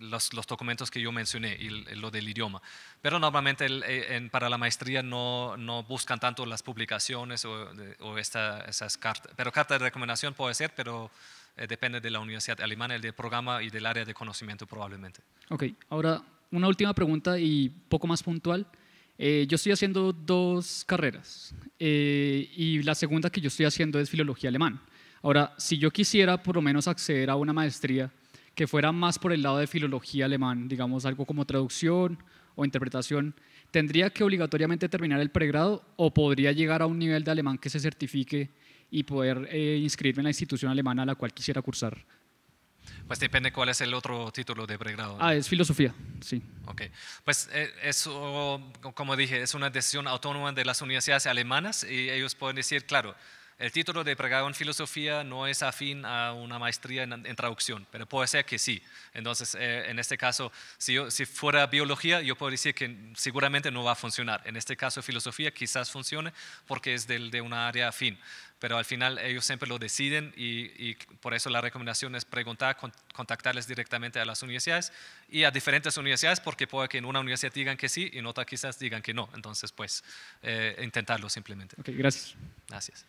los, documentos que yo mencioné y lo del idioma. Pero normalmente eh, para la maestría no, buscan tanto las publicaciones o, esas cartas, pero carta de recomendación puede ser, pero depende de la universidad alemana, del programa y del área de conocimiento probablemente. Ok, ahora una última pregunta y poco más puntual. yo estoy haciendo dos carreras y la segunda que yo estoy haciendo es filología alemana. Ahora, si yo quisiera por lo menos acceder a una maestría que fuera más por el lado de filología alemán, digamos algo como traducción o interpretación, ¿tendría que obligatoriamente terminar el pregrado o podría llegar a un nivel de alemán que se certifique y poder eh, inscribirme en la institución alemana a la cual quisiera cursar? Pues depende cuál es el otro título de pregrado. Ah, es filosofía, sí. Ok, pues eh, eso, como dije, es una decisión autónoma de las universidades alemanas y ellos pueden decir, claro, el título de pregrado en filosofía no es afín a una maestría en, traducción, pero puede ser que sí. Entonces, eh, en este caso, si, si, fuera biología, yo puedo decir que seguramente no va a funcionar. En este caso, filosofía quizás funcione porque es de una área afín, pero al final ellos siempre lo deciden y, por eso la recomendación es preguntar, contactarles directamente a las universidades y a diferentes universidades porque puede que en una universidad digan que sí y en otra quizás digan que no. Entonces, pues, eh, intentarlo simplemente. Ok, gracias. Gracias.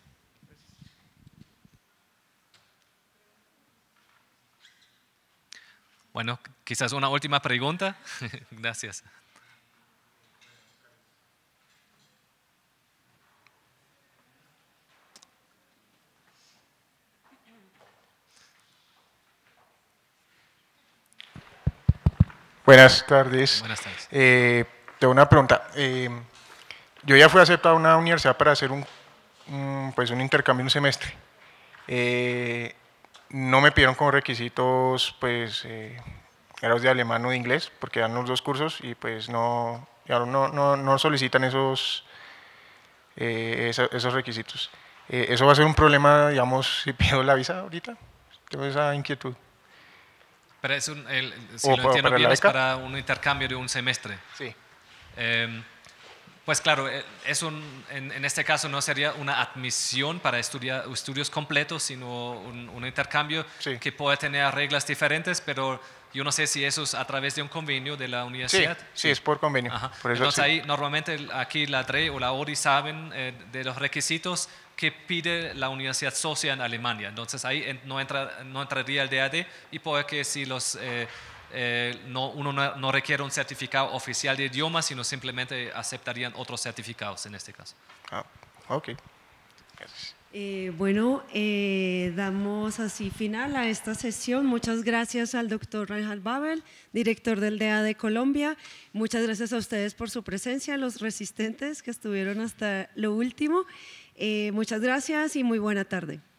Bueno, quizás una última pregunta. Gracias. Buenas tardes. Buenas tardes. Eh, tengo una pregunta. Eh, yo ya fui aceptado a una universidad para hacer un, un pues un intercambio un semestre. Eh, no me pidieron como requisitos, pues, eh, grados de alemán o de inglés, porque eran los dos cursos y pues no, no, no, solicitan esos, eh, esos requisitos. Eh, eso va a ser un problema, digamos, si pido la visa ahorita. Tengo esa inquietud. Pero es un, si lo entiendo bien, es para un intercambio de un semestre. Sí. Em, pues claro, eh, es un, en, este caso no sería una admisión para estudios completos, sino un, intercambio que puede tener reglas diferentes, pero yo no sé si eso es a través de un convenio de la universidad. Sí, sí es por convenio. Por eso Entonces ahí normalmente aquí la DRE o la ODI saben eh, de los requisitos que pide la universidad socia en Alemania. Entonces ahí no, entra, no entraría el DAD y puede que si los... Eh, eh, no, uno no, requiere un certificado oficial de idioma, sino simplemente aceptarían otros certificados en este caso. Ah, ok. Gracias. Eh, bueno, eh, damos así final a esta sesión. Muchas gracias al doctor Reinhard Babel, director del DEA de Colombia. Muchas gracias a ustedes por su presencia, los resistentes que estuvieron hasta lo último. muchas gracias y muy buena tarde.